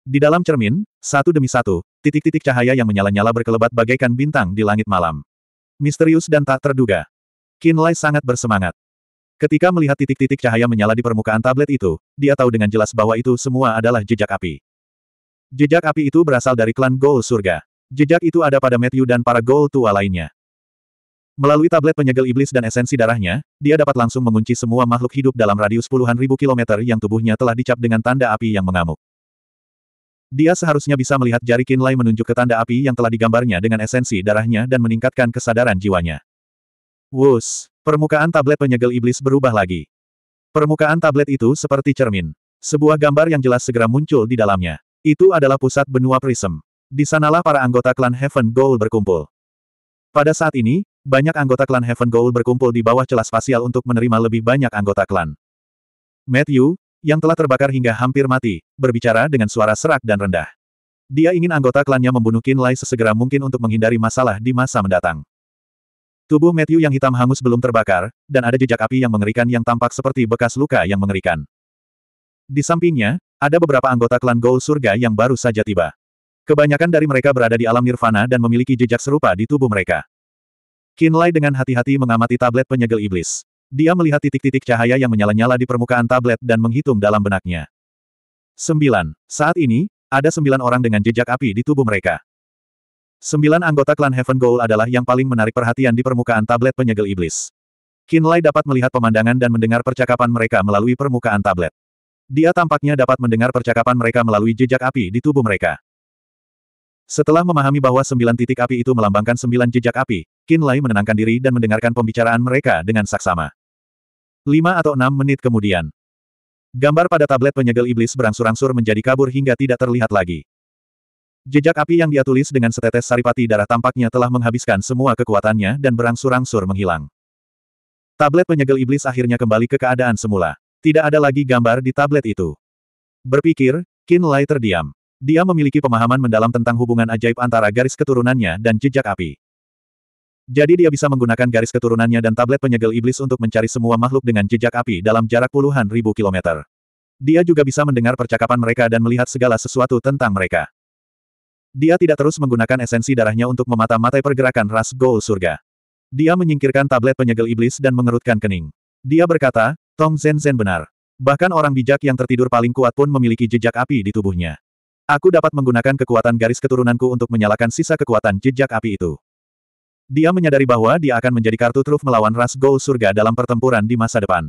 Di dalam cermin, satu demi satu, titik-titik cahaya yang menyala-nyala berkelebat bagaikan bintang di langit malam. Misterius dan tak terduga. Kinlay sangat bersemangat. Ketika melihat titik-titik cahaya menyala di permukaan tablet itu, dia tahu dengan jelas bahwa itu semua adalah jejak api. Jejak api itu berasal dari klan Gol Surga. Jejak itu ada pada Matthew dan para Gol tua lainnya. Melalui tablet penyegel iblis dan esensi darahnya, dia dapat langsung mengunci semua makhluk hidup dalam radius puluhan ribu kilometer yang tubuhnya telah dicap dengan tanda api yang mengamuk. Dia seharusnya bisa melihat jari Kinlay menunjuk ke tanda api yang telah digambarnya dengan esensi darahnya dan meningkatkan kesadaran jiwanya. Wus, permukaan tablet penyegel iblis berubah lagi. Permukaan tablet itu seperti cermin. Sebuah gambar yang jelas segera muncul di dalamnya. Itu adalah pusat benua prism. Di sanalah para anggota klan Heaven Gold berkumpul. Pada saat ini, banyak anggota klan Heaven Gold berkumpul di bawah celah spasial untuk menerima lebih banyak anggota klan. Matthew, yang telah terbakar hingga hampir mati, berbicara dengan suara serak dan rendah. Dia ingin anggota klannya membunuh Qin Lai sesegera mungkin untuk menghindari masalah di masa mendatang. Tubuh Matthew yang hitam hangus belum terbakar, dan ada jejak api yang mengerikan yang tampak seperti bekas luka yang mengerikan. Di sampingnya, ada beberapa anggota klan Gol Surga yang baru saja tiba. Kebanyakan dari mereka berada di alam nirvana dan memiliki jejak serupa di tubuh mereka. Qin Lai dengan hati-hati mengamati tablet penyegel iblis. Dia melihat titik-titik cahaya yang menyala-nyala di permukaan tablet dan menghitung dalam benaknya. Sembilan. Saat ini, ada sembilan orang dengan jejak api di tubuh mereka. Sembilan anggota klan Heaven Goal adalah yang paling menarik perhatian di permukaan tablet penyegel iblis. Kinlay dapat melihat pemandangan dan mendengar percakapan mereka melalui permukaan tablet. Dia tampaknya dapat mendengar percakapan mereka melalui jejak api di tubuh mereka. Setelah memahami bahwa sembilan titik api itu melambangkan sembilan jejak api, Kinlay menenangkan diri dan mendengarkan pembicaraan mereka dengan saksama. Lima atau enam menit kemudian. Gambar pada tablet penyegel iblis berangsur-angsur menjadi kabur hingga tidak terlihat lagi. Jejak api yang dia tulis dengan setetes saripati darah tampaknya telah menghabiskan semua kekuatannya dan berangsur-angsur menghilang. Tablet penyegel iblis akhirnya kembali ke keadaan semula. Tidak ada lagi gambar di tablet itu. Berpikir, Qin Lai terdiam. Dia memiliki pemahaman mendalam tentang hubungan ajaib antara garis keturunannya dan jejak api. Jadi dia bisa menggunakan garis keturunannya dan tablet penyegel iblis untuk mencari semua makhluk dengan jejak api dalam jarak puluhan ribu kilometer. Dia juga bisa mendengar percakapan mereka dan melihat segala sesuatu tentang mereka. Dia tidak terus menggunakan esensi darahnya untuk memata-matai pergerakan ras Goul surga. Dia menyingkirkan tablet penyegel iblis dan mengerutkan kening. Dia berkata, Tong Zen Zen benar. Bahkan orang bijak yang tertidur paling kuat pun memiliki jejak api di tubuhnya. Aku dapat menggunakan kekuatan garis keturunanku untuk menyalakan sisa kekuatan jejak api itu. Dia menyadari bahwa dia akan menjadi kartu truf melawan ras Gol Surga dalam pertempuran di masa depan.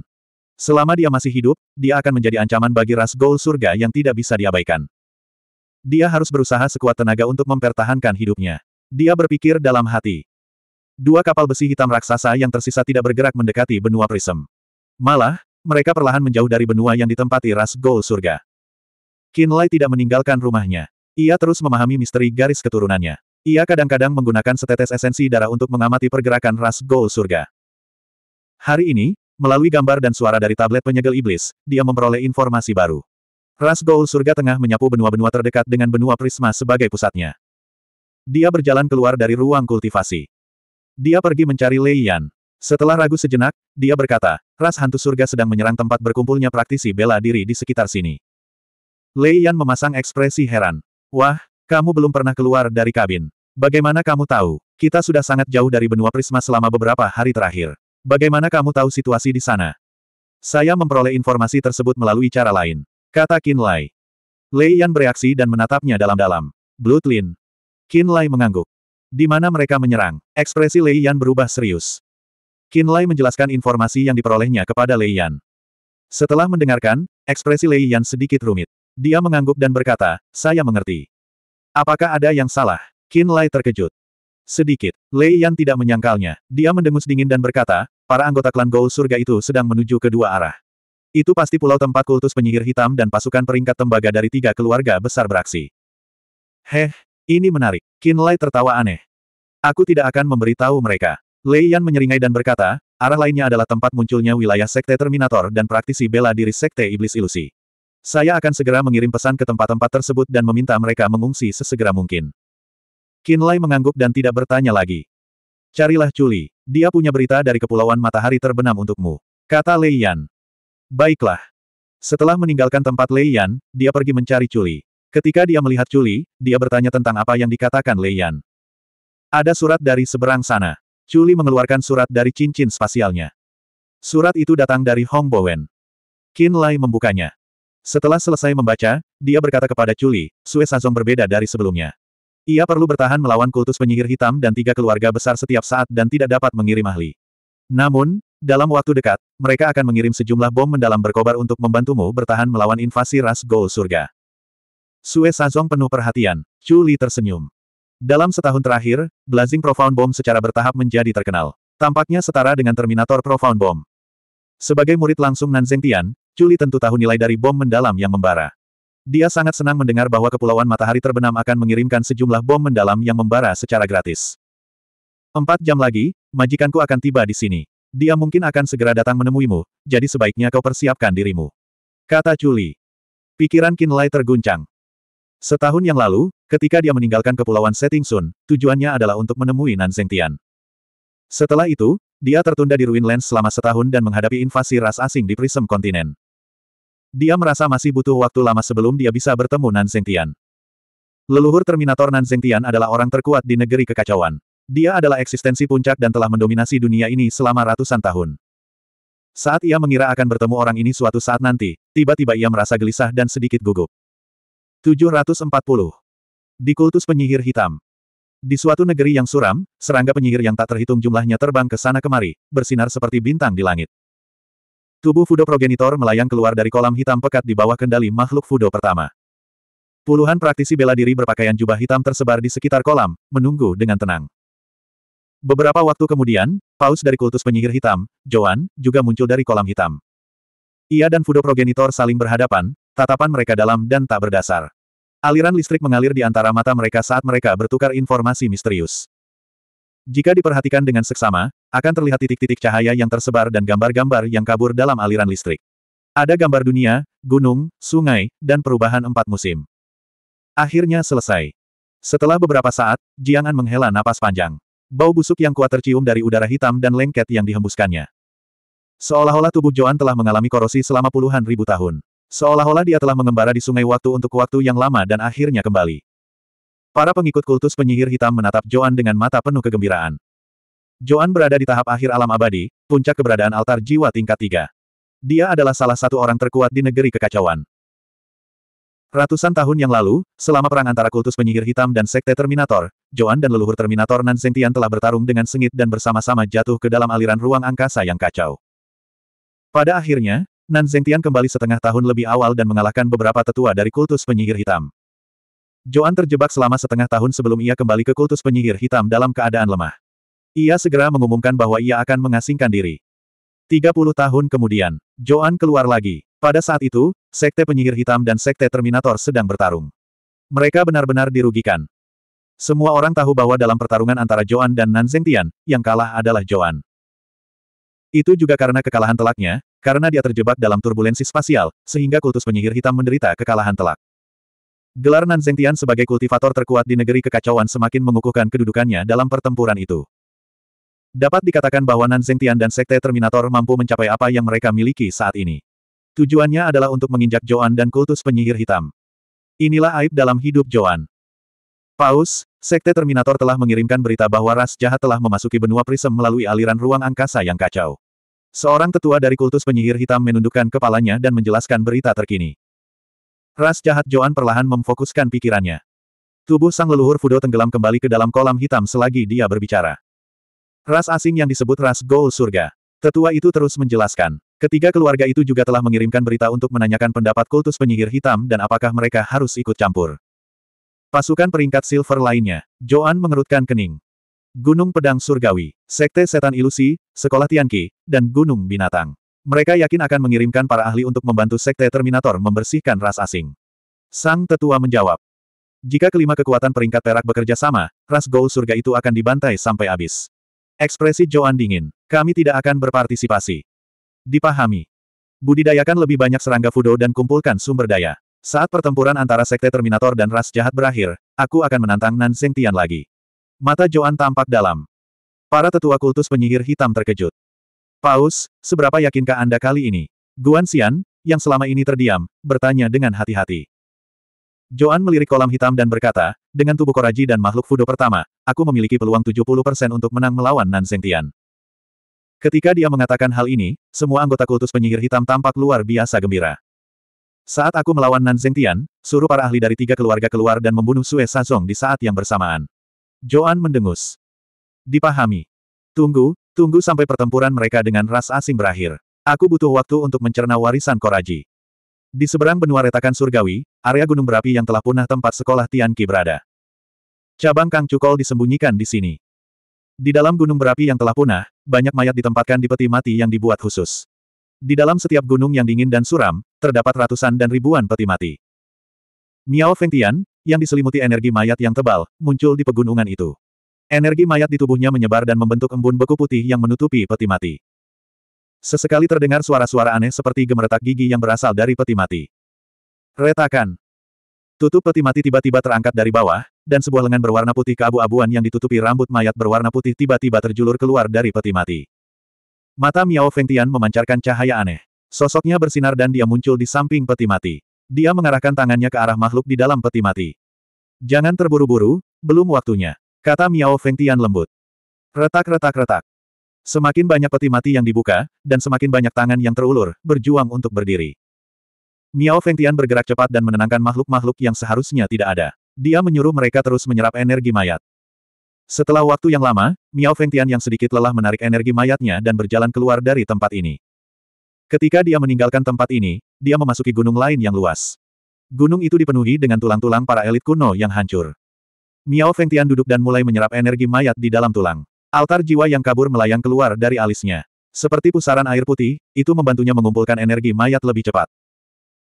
Selama dia masih hidup, dia akan menjadi ancaman bagi ras Gol Surga yang tidak bisa diabaikan. Dia harus berusaha sekuat tenaga untuk mempertahankan hidupnya. Dia berpikir dalam hati. Dua kapal besi hitam raksasa yang tersisa tidak bergerak mendekati benua Prism. Malah, mereka perlahan menjauh dari benua yang ditempati ras Gol Surga. Kinlay tidak meninggalkan rumahnya. Ia terus memahami misteri garis keturunannya. Ia kadang-kadang menggunakan setetes esensi darah untuk mengamati pergerakan ras Gol Surga. Hari ini, melalui gambar dan suara dari tablet penyegel iblis, dia memperoleh informasi baru. Ras Gol Surga tengah menyapu benua-benua terdekat dengan benua Prisma sebagai pusatnya. Dia berjalan keluar dari ruang kultivasi. Dia pergi mencari Lei Yan. Setelah ragu sejenak, dia berkata, ras hantu surga sedang menyerang tempat berkumpulnya praktisi bela diri di sekitar sini. Lei Yan memasang ekspresi heran. Wah, kamu belum pernah keluar dari kabin. Bagaimana kamu tahu? Kita sudah sangat jauh dari benua prisma selama beberapa hari terakhir. Bagaimana kamu tahu situasi di sana? Saya memperoleh informasi tersebut melalui cara lain. Kata Qin Lai. Lei Yan bereaksi dan menatapnya dalam-dalam. Blood Lin. Qin Lai mengangguk. Di mana mereka menyerang, ekspresi Lei Yan berubah serius. Qin Lai menjelaskan informasi yang diperolehnya kepada Lei Yan. Setelah mendengarkan, ekspresi Lei Yan sedikit rumit. Dia mengangguk dan berkata, saya mengerti. Apakah ada yang salah? Qin Lai terkejut. Sedikit, Lei Yan tidak menyangkalnya. Dia mendengus dingin dan berkata, para anggota klan Gou surga itu sedang menuju ke dua arah. Itu pasti pulau tempat kultus penyihir hitam dan pasukan peringkat tembaga dari tiga keluarga besar beraksi. Heh, ini menarik. Qin Lai tertawa aneh. Aku tidak akan memberitahu mereka. Lei Yan menyeringai dan berkata, arah lainnya adalah tempat munculnya wilayah sekte Terminator dan praktisi bela diri sekte Iblis Ilusi. Saya akan segera mengirim pesan ke tempat-tempat tersebut dan meminta mereka mengungsi sesegera mungkin. Kinlay mengangguk dan tidak bertanya lagi. Carilah Chuli. Dia punya berita dari Kepulauan Matahari Terbenam untukmu. Kata Lei Yan. Baiklah. Setelah meninggalkan tempat Lei Yan, dia pergi mencari Chuli. Ketika dia melihat Chuli, dia bertanya tentang apa yang dikatakan Lei Yan. Ada surat dari seberang sana. Chuli mengeluarkan surat dari cincin spasialnya. Surat itu datang dari Hong Bowen. Qin Lai membukanya. Setelah selesai membaca, dia berkata kepada Chuli, Sue Sansong berbeda dari sebelumnya. Ia perlu bertahan melawan kultus penyihir hitam dan tiga keluarga besar setiap saat dan tidak dapat mengirim ahli. Namun, dalam waktu dekat, mereka akan mengirim sejumlah bom mendalam berkobar untuk membantumu bertahan melawan invasi ras Gol Surga. Sue Sansong penuh perhatian, Chuli tersenyum. Dalam setahun terakhir, Blazing Profound Bomb secara bertahap menjadi terkenal. Tampaknya setara dengan Terminator Profound Bomb. Sebagai murid langsung Nan Zhengtian. Juli tentu tahu nilai dari bom mendalam yang membara. Dia sangat senang mendengar bahwa Kepulauan Matahari Terbenam akan mengirimkan sejumlah bom mendalam yang membara secara gratis. Empat jam lagi, majikanku akan tiba di sini. Dia mungkin akan segera datang menemuimu, jadi sebaiknya kau persiapkan dirimu. Kata Juli. Pikiran Kinlay terguncang. Setahun yang lalu, ketika dia meninggalkan Kepulauan Setting Sun, tujuannya adalah untuk menemui Nan Zengtian. Setelah itu, dia tertunda di Ruin Ruinlands selama setahun dan menghadapi invasi ras asing di Prism Kontinen. Dia merasa masih butuh waktu lama sebelum dia bisa bertemu Nan Leluhur Terminator Nan adalah orang terkuat di negeri kekacauan. Dia adalah eksistensi puncak dan telah mendominasi dunia ini selama ratusan tahun. Saat ia mengira akan bertemu orang ini suatu saat nanti, tiba-tiba ia merasa gelisah dan sedikit gugup. 740. Di kultus penyihir hitam. Di suatu negeri yang suram, serangga penyihir yang tak terhitung jumlahnya terbang ke sana kemari, bersinar seperti bintang di langit. Tubuh Fudo progenitor melayang keluar dari kolam hitam pekat di bawah kendali makhluk Fudo pertama. Puluhan praktisi bela diri berpakaian jubah hitam tersebar di sekitar kolam, menunggu dengan tenang. Beberapa waktu kemudian, paus dari kultus penyihir hitam, Joan, juga muncul dari kolam hitam. Ia dan Fudo progenitor saling berhadapan, tatapan mereka dalam dan tak berdasar. Aliran listrik mengalir di antara mata mereka saat mereka bertukar informasi misterius. Jika diperhatikan dengan seksama, akan terlihat titik-titik cahaya yang tersebar dan gambar-gambar yang kabur dalam aliran listrik. Ada gambar dunia, gunung, sungai, dan perubahan empat musim. Akhirnya selesai. Setelah beberapa saat, Jiangan menghela napas panjang. Bau busuk yang kuat tercium dari udara hitam dan lengket yang dihembuskannya. Seolah-olah tubuh Joan telah mengalami korosi selama puluhan ribu tahun. Seolah-olah dia telah mengembara di sungai waktu untuk waktu yang lama dan akhirnya kembali. Para pengikut kultus penyihir hitam menatap Joan dengan mata penuh kegembiraan. Joan berada di tahap akhir alam abadi, puncak keberadaan altar jiwa tingkat tiga. Dia adalah salah satu orang terkuat di negeri kekacauan. Ratusan tahun yang lalu, selama perang antara kultus penyihir hitam dan sekte Terminator, Joan dan leluhur Terminator Nan Sengtian telah bertarung dengan sengit dan bersama-sama jatuh ke dalam aliran ruang angkasa yang kacau. Pada akhirnya, Nan Zengtian kembali setengah tahun lebih awal dan mengalahkan beberapa tetua dari kultus penyihir hitam. Joan terjebak selama setengah tahun sebelum ia kembali ke kultus penyihir hitam dalam keadaan lemah. Ia segera mengumumkan bahwa ia akan mengasingkan diri. 30 tahun kemudian, Joan keluar lagi. Pada saat itu, Sekte Penyihir Hitam dan Sekte Terminator sedang bertarung. Mereka benar-benar dirugikan. Semua orang tahu bahwa dalam pertarungan antara Joan dan Nan Zengtian, yang kalah adalah Joan. Itu juga karena kekalahan telaknya, karena dia terjebak dalam turbulensi spasial, sehingga kultus penyihir hitam menderita kekalahan telak. Gelar Nan Zengtian sebagai kultivator terkuat di negeri kekacauan semakin mengukuhkan kedudukannya dalam pertempuran itu. Dapat dikatakan bahwa Tian dan Sekte Terminator mampu mencapai apa yang mereka miliki saat ini. Tujuannya adalah untuk menginjak Joan dan kultus penyihir hitam. Inilah aib dalam hidup Joan. Paus, Sekte Terminator telah mengirimkan berita bahwa ras jahat telah memasuki benua prism melalui aliran ruang angkasa yang kacau. Seorang tetua dari kultus penyihir hitam menundukkan kepalanya dan menjelaskan berita terkini. Ras jahat Joan perlahan memfokuskan pikirannya. Tubuh sang leluhur Fudo tenggelam kembali ke dalam kolam hitam selagi dia berbicara. Ras asing yang disebut ras Goul Surga. Tetua itu terus menjelaskan. Ketiga keluarga itu juga telah mengirimkan berita untuk menanyakan pendapat kultus penyihir hitam dan apakah mereka harus ikut campur. Pasukan peringkat silver lainnya. Joan mengerutkan kening. Gunung Pedang Surgawi, Sekte Setan Ilusi, Sekolah Tianqi, dan Gunung Binatang. Mereka yakin akan mengirimkan para ahli untuk membantu Sekte Terminator membersihkan ras asing. Sang tetua menjawab. Jika kelima kekuatan peringkat perak bekerja sama, ras Goul surga itu akan dibantai sampai habis. Ekspresi Joan dingin. Kami tidak akan berpartisipasi. Dipahami. Budidayakan lebih banyak serangga Fudo dan kumpulkan sumber daya. Saat pertempuran antara Sekte Terminator dan ras jahat berakhir, aku akan menantang Nan Seng Tian lagi. Mata Joan tampak dalam. Para tetua kultus penyihir hitam terkejut. Paus, seberapa yakinkah Anda kali ini? Guan Xian, yang selama ini terdiam, bertanya dengan hati-hati. Joan melirik kolam hitam dan berkata, dengan tubuh Koraji dan makhluk Fudo pertama, aku memiliki peluang 70% untuk menang melawan Nan Zengtian. Ketika dia mengatakan hal ini, semua anggota kultus penyihir hitam tampak luar biasa gembira. Saat aku melawan Nan Zengtian, suruh para ahli dari tiga keluarga keluar dan membunuh Sue Sazong di saat yang bersamaan. Joan mendengus. Dipahami. Tunggu, tunggu sampai pertempuran mereka dengan ras asing berakhir. Aku butuh waktu untuk mencerna warisan Koraji. Di seberang benua retakan surgawi, area gunung berapi yang telah punah tempat sekolah Tian Tianqi berada. Cabang Kang Cukol disembunyikan di sini. Di dalam gunung berapi yang telah punah, banyak mayat ditempatkan di peti mati yang dibuat khusus. Di dalam setiap gunung yang dingin dan suram, terdapat ratusan dan ribuan peti mati. Miao Feng Tian, yang diselimuti energi mayat yang tebal, muncul di pegunungan itu. Energi mayat di tubuhnya menyebar dan membentuk embun beku putih yang menutupi peti mati. Sesekali terdengar suara-suara aneh seperti gemeretak gigi yang berasal dari peti mati. Retakan. Tutup peti mati tiba-tiba terangkat dari bawah, dan sebuah lengan berwarna putih keabu-abuan yang ditutupi rambut mayat berwarna putih tiba-tiba terjulur keluar dari peti mati. Mata Miao Feng Tian memancarkan cahaya aneh. Sosoknya bersinar dan dia muncul di samping peti mati. Dia mengarahkan tangannya ke arah makhluk di dalam peti mati. Jangan terburu-buru, belum waktunya. Kata Miao Feng Tian lembut. Retak-retak-retak. Semakin banyak peti mati yang dibuka, dan semakin banyak tangan yang terulur, berjuang untuk berdiri. Miao Fengtian bergerak cepat dan menenangkan makhluk-makhluk yang seharusnya tidak ada. Dia menyuruh mereka terus menyerap energi mayat. Setelah waktu yang lama, Miao Fengtian yang sedikit lelah menarik energi mayatnya dan berjalan keluar dari tempat ini. Ketika dia meninggalkan tempat ini, dia memasuki gunung lain yang luas. Gunung itu dipenuhi dengan tulang-tulang para elit kuno yang hancur. Miao Fengtian duduk dan mulai menyerap energi mayat di dalam tulang. Altar jiwa yang kabur melayang keluar dari alisnya. Seperti pusaran air putih, itu membantunya mengumpulkan energi mayat lebih cepat.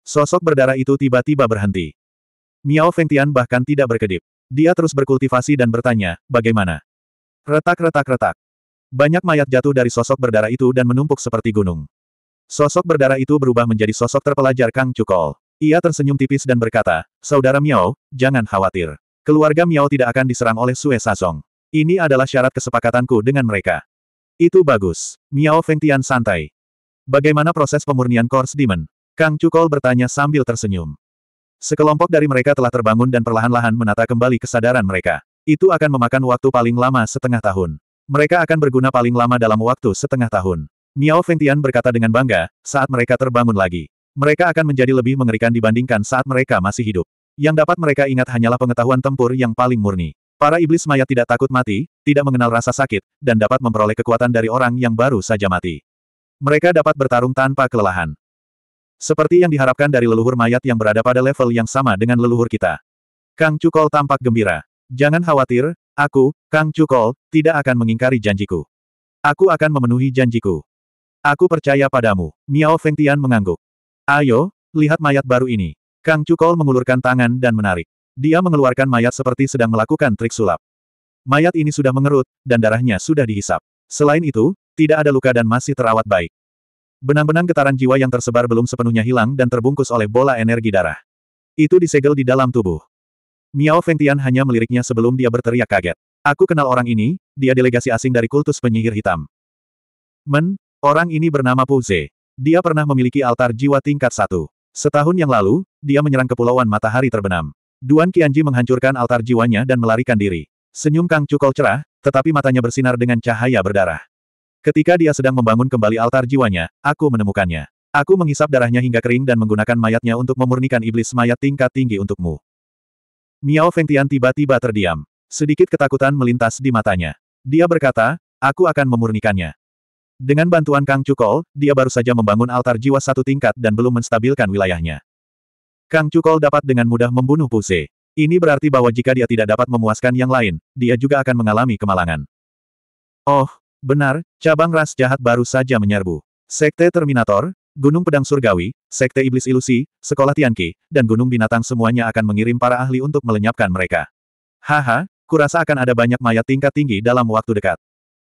Sosok berdarah itu tiba-tiba berhenti. Miao Fengtian bahkan tidak berkedip. Dia terus berkultivasi dan bertanya, bagaimana? Retak-retak-retak. Banyak mayat jatuh dari sosok berdarah itu dan menumpuk seperti gunung. Sosok berdarah itu berubah menjadi sosok terpelajar Kang Cukol. Ia tersenyum tipis dan berkata, Saudara Miao, jangan khawatir. Keluarga Miao tidak akan diserang oleh Sue Sazong. Ini adalah syarat kesepakatanku dengan mereka. Itu bagus. Miao Fengtian santai. Bagaimana proses pemurnian Kors Demon? Kang Cukol bertanya sambil tersenyum. Sekelompok dari mereka telah terbangun dan perlahan-lahan menata kembali kesadaran mereka. Itu akan memakan waktu paling lama setengah tahun. Mereka akan berguna paling lama dalam waktu setengah tahun. Miao Fengtian berkata dengan bangga, saat mereka terbangun lagi. Mereka akan menjadi lebih mengerikan dibandingkan saat mereka masih hidup. Yang dapat mereka ingat hanyalah pengetahuan tempur yang paling murni. Para iblis mayat tidak takut mati, tidak mengenal rasa sakit, dan dapat memperoleh kekuatan dari orang yang baru saja mati. Mereka dapat bertarung tanpa kelelahan. Seperti yang diharapkan dari leluhur mayat yang berada pada level yang sama dengan leluhur kita. Kang Cukol tampak gembira. Jangan khawatir, aku, Kang Cukol, tidak akan mengingkari janjiku. Aku akan memenuhi janjiku. Aku percaya padamu. Miao Fengtian mengangguk. Ayo, lihat mayat baru ini. Kang Cukol mengulurkan tangan dan menarik. Dia mengeluarkan mayat seperti sedang melakukan trik sulap. Mayat ini sudah mengerut, dan darahnya sudah dihisap. Selain itu, tidak ada luka dan masih terawat baik. Benang-benang getaran jiwa yang tersebar belum sepenuhnya hilang dan terbungkus oleh bola energi darah. Itu disegel di dalam tubuh. Miao Fengtian hanya meliriknya sebelum dia berteriak kaget. Aku kenal orang ini, dia delegasi asing dari kultus penyihir hitam. Men, orang ini bernama Pu Ze. Dia pernah memiliki altar jiwa tingkat satu. Setahun yang lalu, dia menyerang kepulauan matahari terbenam. Duan Qianji menghancurkan altar jiwanya dan melarikan diri. Senyum Kang Cukol cerah, tetapi matanya bersinar dengan cahaya berdarah. Ketika dia sedang membangun kembali altar jiwanya, aku menemukannya. Aku menghisap darahnya hingga kering dan menggunakan mayatnya untuk memurnikan iblis mayat tingkat tinggi untukmu. Miao Fengtian tiba-tiba terdiam. Sedikit ketakutan melintas di matanya. Dia berkata, aku akan memurnikannya. Dengan bantuan Kang Cukol, dia baru saja membangun altar jiwa satu tingkat dan belum menstabilkan wilayahnya. Kang Cukol dapat dengan mudah membunuh Puse. Ini berarti bahwa jika dia tidak dapat memuaskan yang lain, dia juga akan mengalami kemalangan. Oh, Benar, cabang ras jahat baru saja menyerbu. Sekte Terminator, Gunung Pedang Surgawi, Sekte Iblis Ilusi, Sekolah Tianqi, dan Gunung Binatang semuanya akan mengirim para ahli untuk melenyapkan mereka. Haha, kurasa akan ada banyak mayat tingkat tinggi dalam waktu dekat.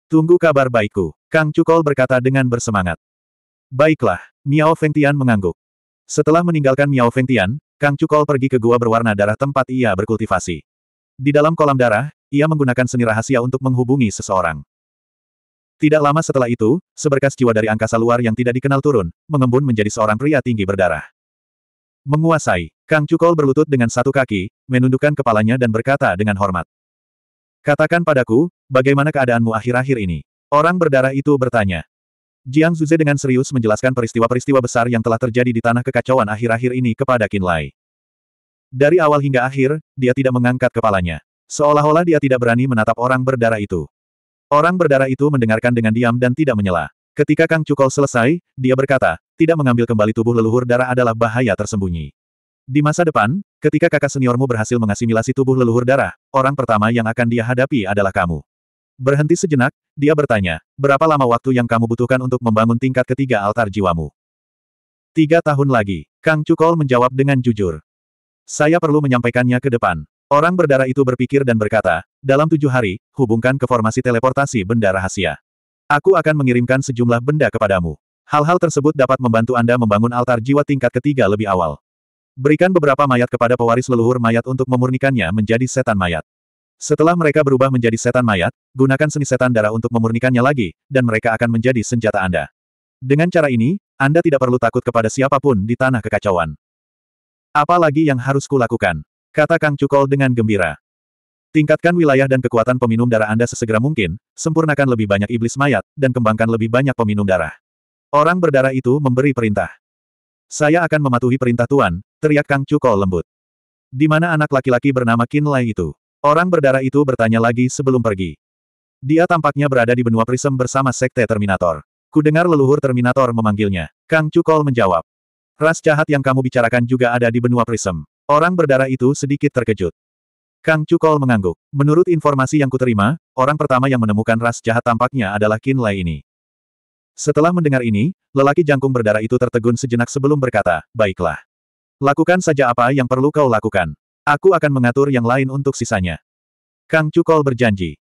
Tunggu kabar baikku, Kang Cukol berkata dengan bersemangat. Baiklah, Miao Fengtian mengangguk. Setelah meninggalkan Miao Fengtian, Kang Cukol pergi ke gua berwarna darah tempat ia berkultivasi. Di dalam kolam darah, ia menggunakan seni rahasia untuk menghubungi seseorang. Tidak lama setelah itu, seberkas jiwa dari angkasa luar yang tidak dikenal turun, mengembun menjadi seorang pria tinggi berdarah. Menguasai, Kang Cukol berlutut dengan satu kaki, menundukkan kepalanya dan berkata dengan hormat. Katakan padaku, bagaimana keadaanmu akhir-akhir ini? Orang berdarah itu bertanya. Jiang Zuze dengan serius menjelaskan peristiwa-peristiwa besar yang telah terjadi di tanah kekacauan akhir-akhir ini kepada Qin Lai. Dari awal hingga akhir, dia tidak mengangkat kepalanya. Seolah-olah dia tidak berani menatap orang berdarah itu. Orang berdarah itu mendengarkan dengan diam dan tidak menyela. Ketika Kang Cukol selesai, dia berkata, tidak mengambil kembali tubuh leluhur darah adalah bahaya tersembunyi. Di masa depan, ketika kakak seniormu berhasil mengasimilasi tubuh leluhur darah, orang pertama yang akan dia hadapi adalah kamu. Berhenti sejenak, dia bertanya, berapa lama waktu yang kamu butuhkan untuk membangun tingkat ketiga altar jiwamu? Tiga tahun lagi, Kang Cukol menjawab dengan jujur. Saya perlu menyampaikannya ke depan. Orang berdarah itu berpikir dan berkata, dalam tujuh hari, hubungkan ke formasi teleportasi benda rahasia. Aku akan mengirimkan sejumlah benda kepadamu. Hal-hal tersebut dapat membantu Anda membangun altar jiwa tingkat ketiga lebih awal. Berikan beberapa mayat kepada pewaris leluhur mayat untuk memurnikannya menjadi setan mayat. Setelah mereka berubah menjadi setan mayat, gunakan seni setan darah untuk memurnikannya lagi, dan mereka akan menjadi senjata Anda. Dengan cara ini, Anda tidak perlu takut kepada siapapun di tanah kekacauan. Apa lagi yang harus kulakukan? Kata Kang Cukol dengan gembira. Tingkatkan wilayah dan kekuatan peminum darah Anda sesegera mungkin, sempurnakan lebih banyak iblis mayat, dan kembangkan lebih banyak peminum darah. Orang berdarah itu memberi perintah. Saya akan mematuhi perintah Tuan, teriak Kang Cukol lembut. Di mana anak laki-laki bernama Lai itu? Orang berdarah itu bertanya lagi sebelum pergi. Dia tampaknya berada di benua Prism bersama Sekte Terminator. ku dengar leluhur Terminator memanggilnya. Kang Cukol menjawab. Ras jahat yang kamu bicarakan juga ada di benua Prism. Orang berdarah itu sedikit terkejut. Kang Cukol mengangguk. Menurut informasi yang kuterima, orang pertama yang menemukan ras jahat tampaknya adalah Qin Lai ini. Setelah mendengar ini, lelaki jangkung berdarah itu tertegun sejenak sebelum berkata, Baiklah. Lakukan saja apa yang perlu kau lakukan. Aku akan mengatur yang lain untuk sisanya. Kang Cukol berjanji.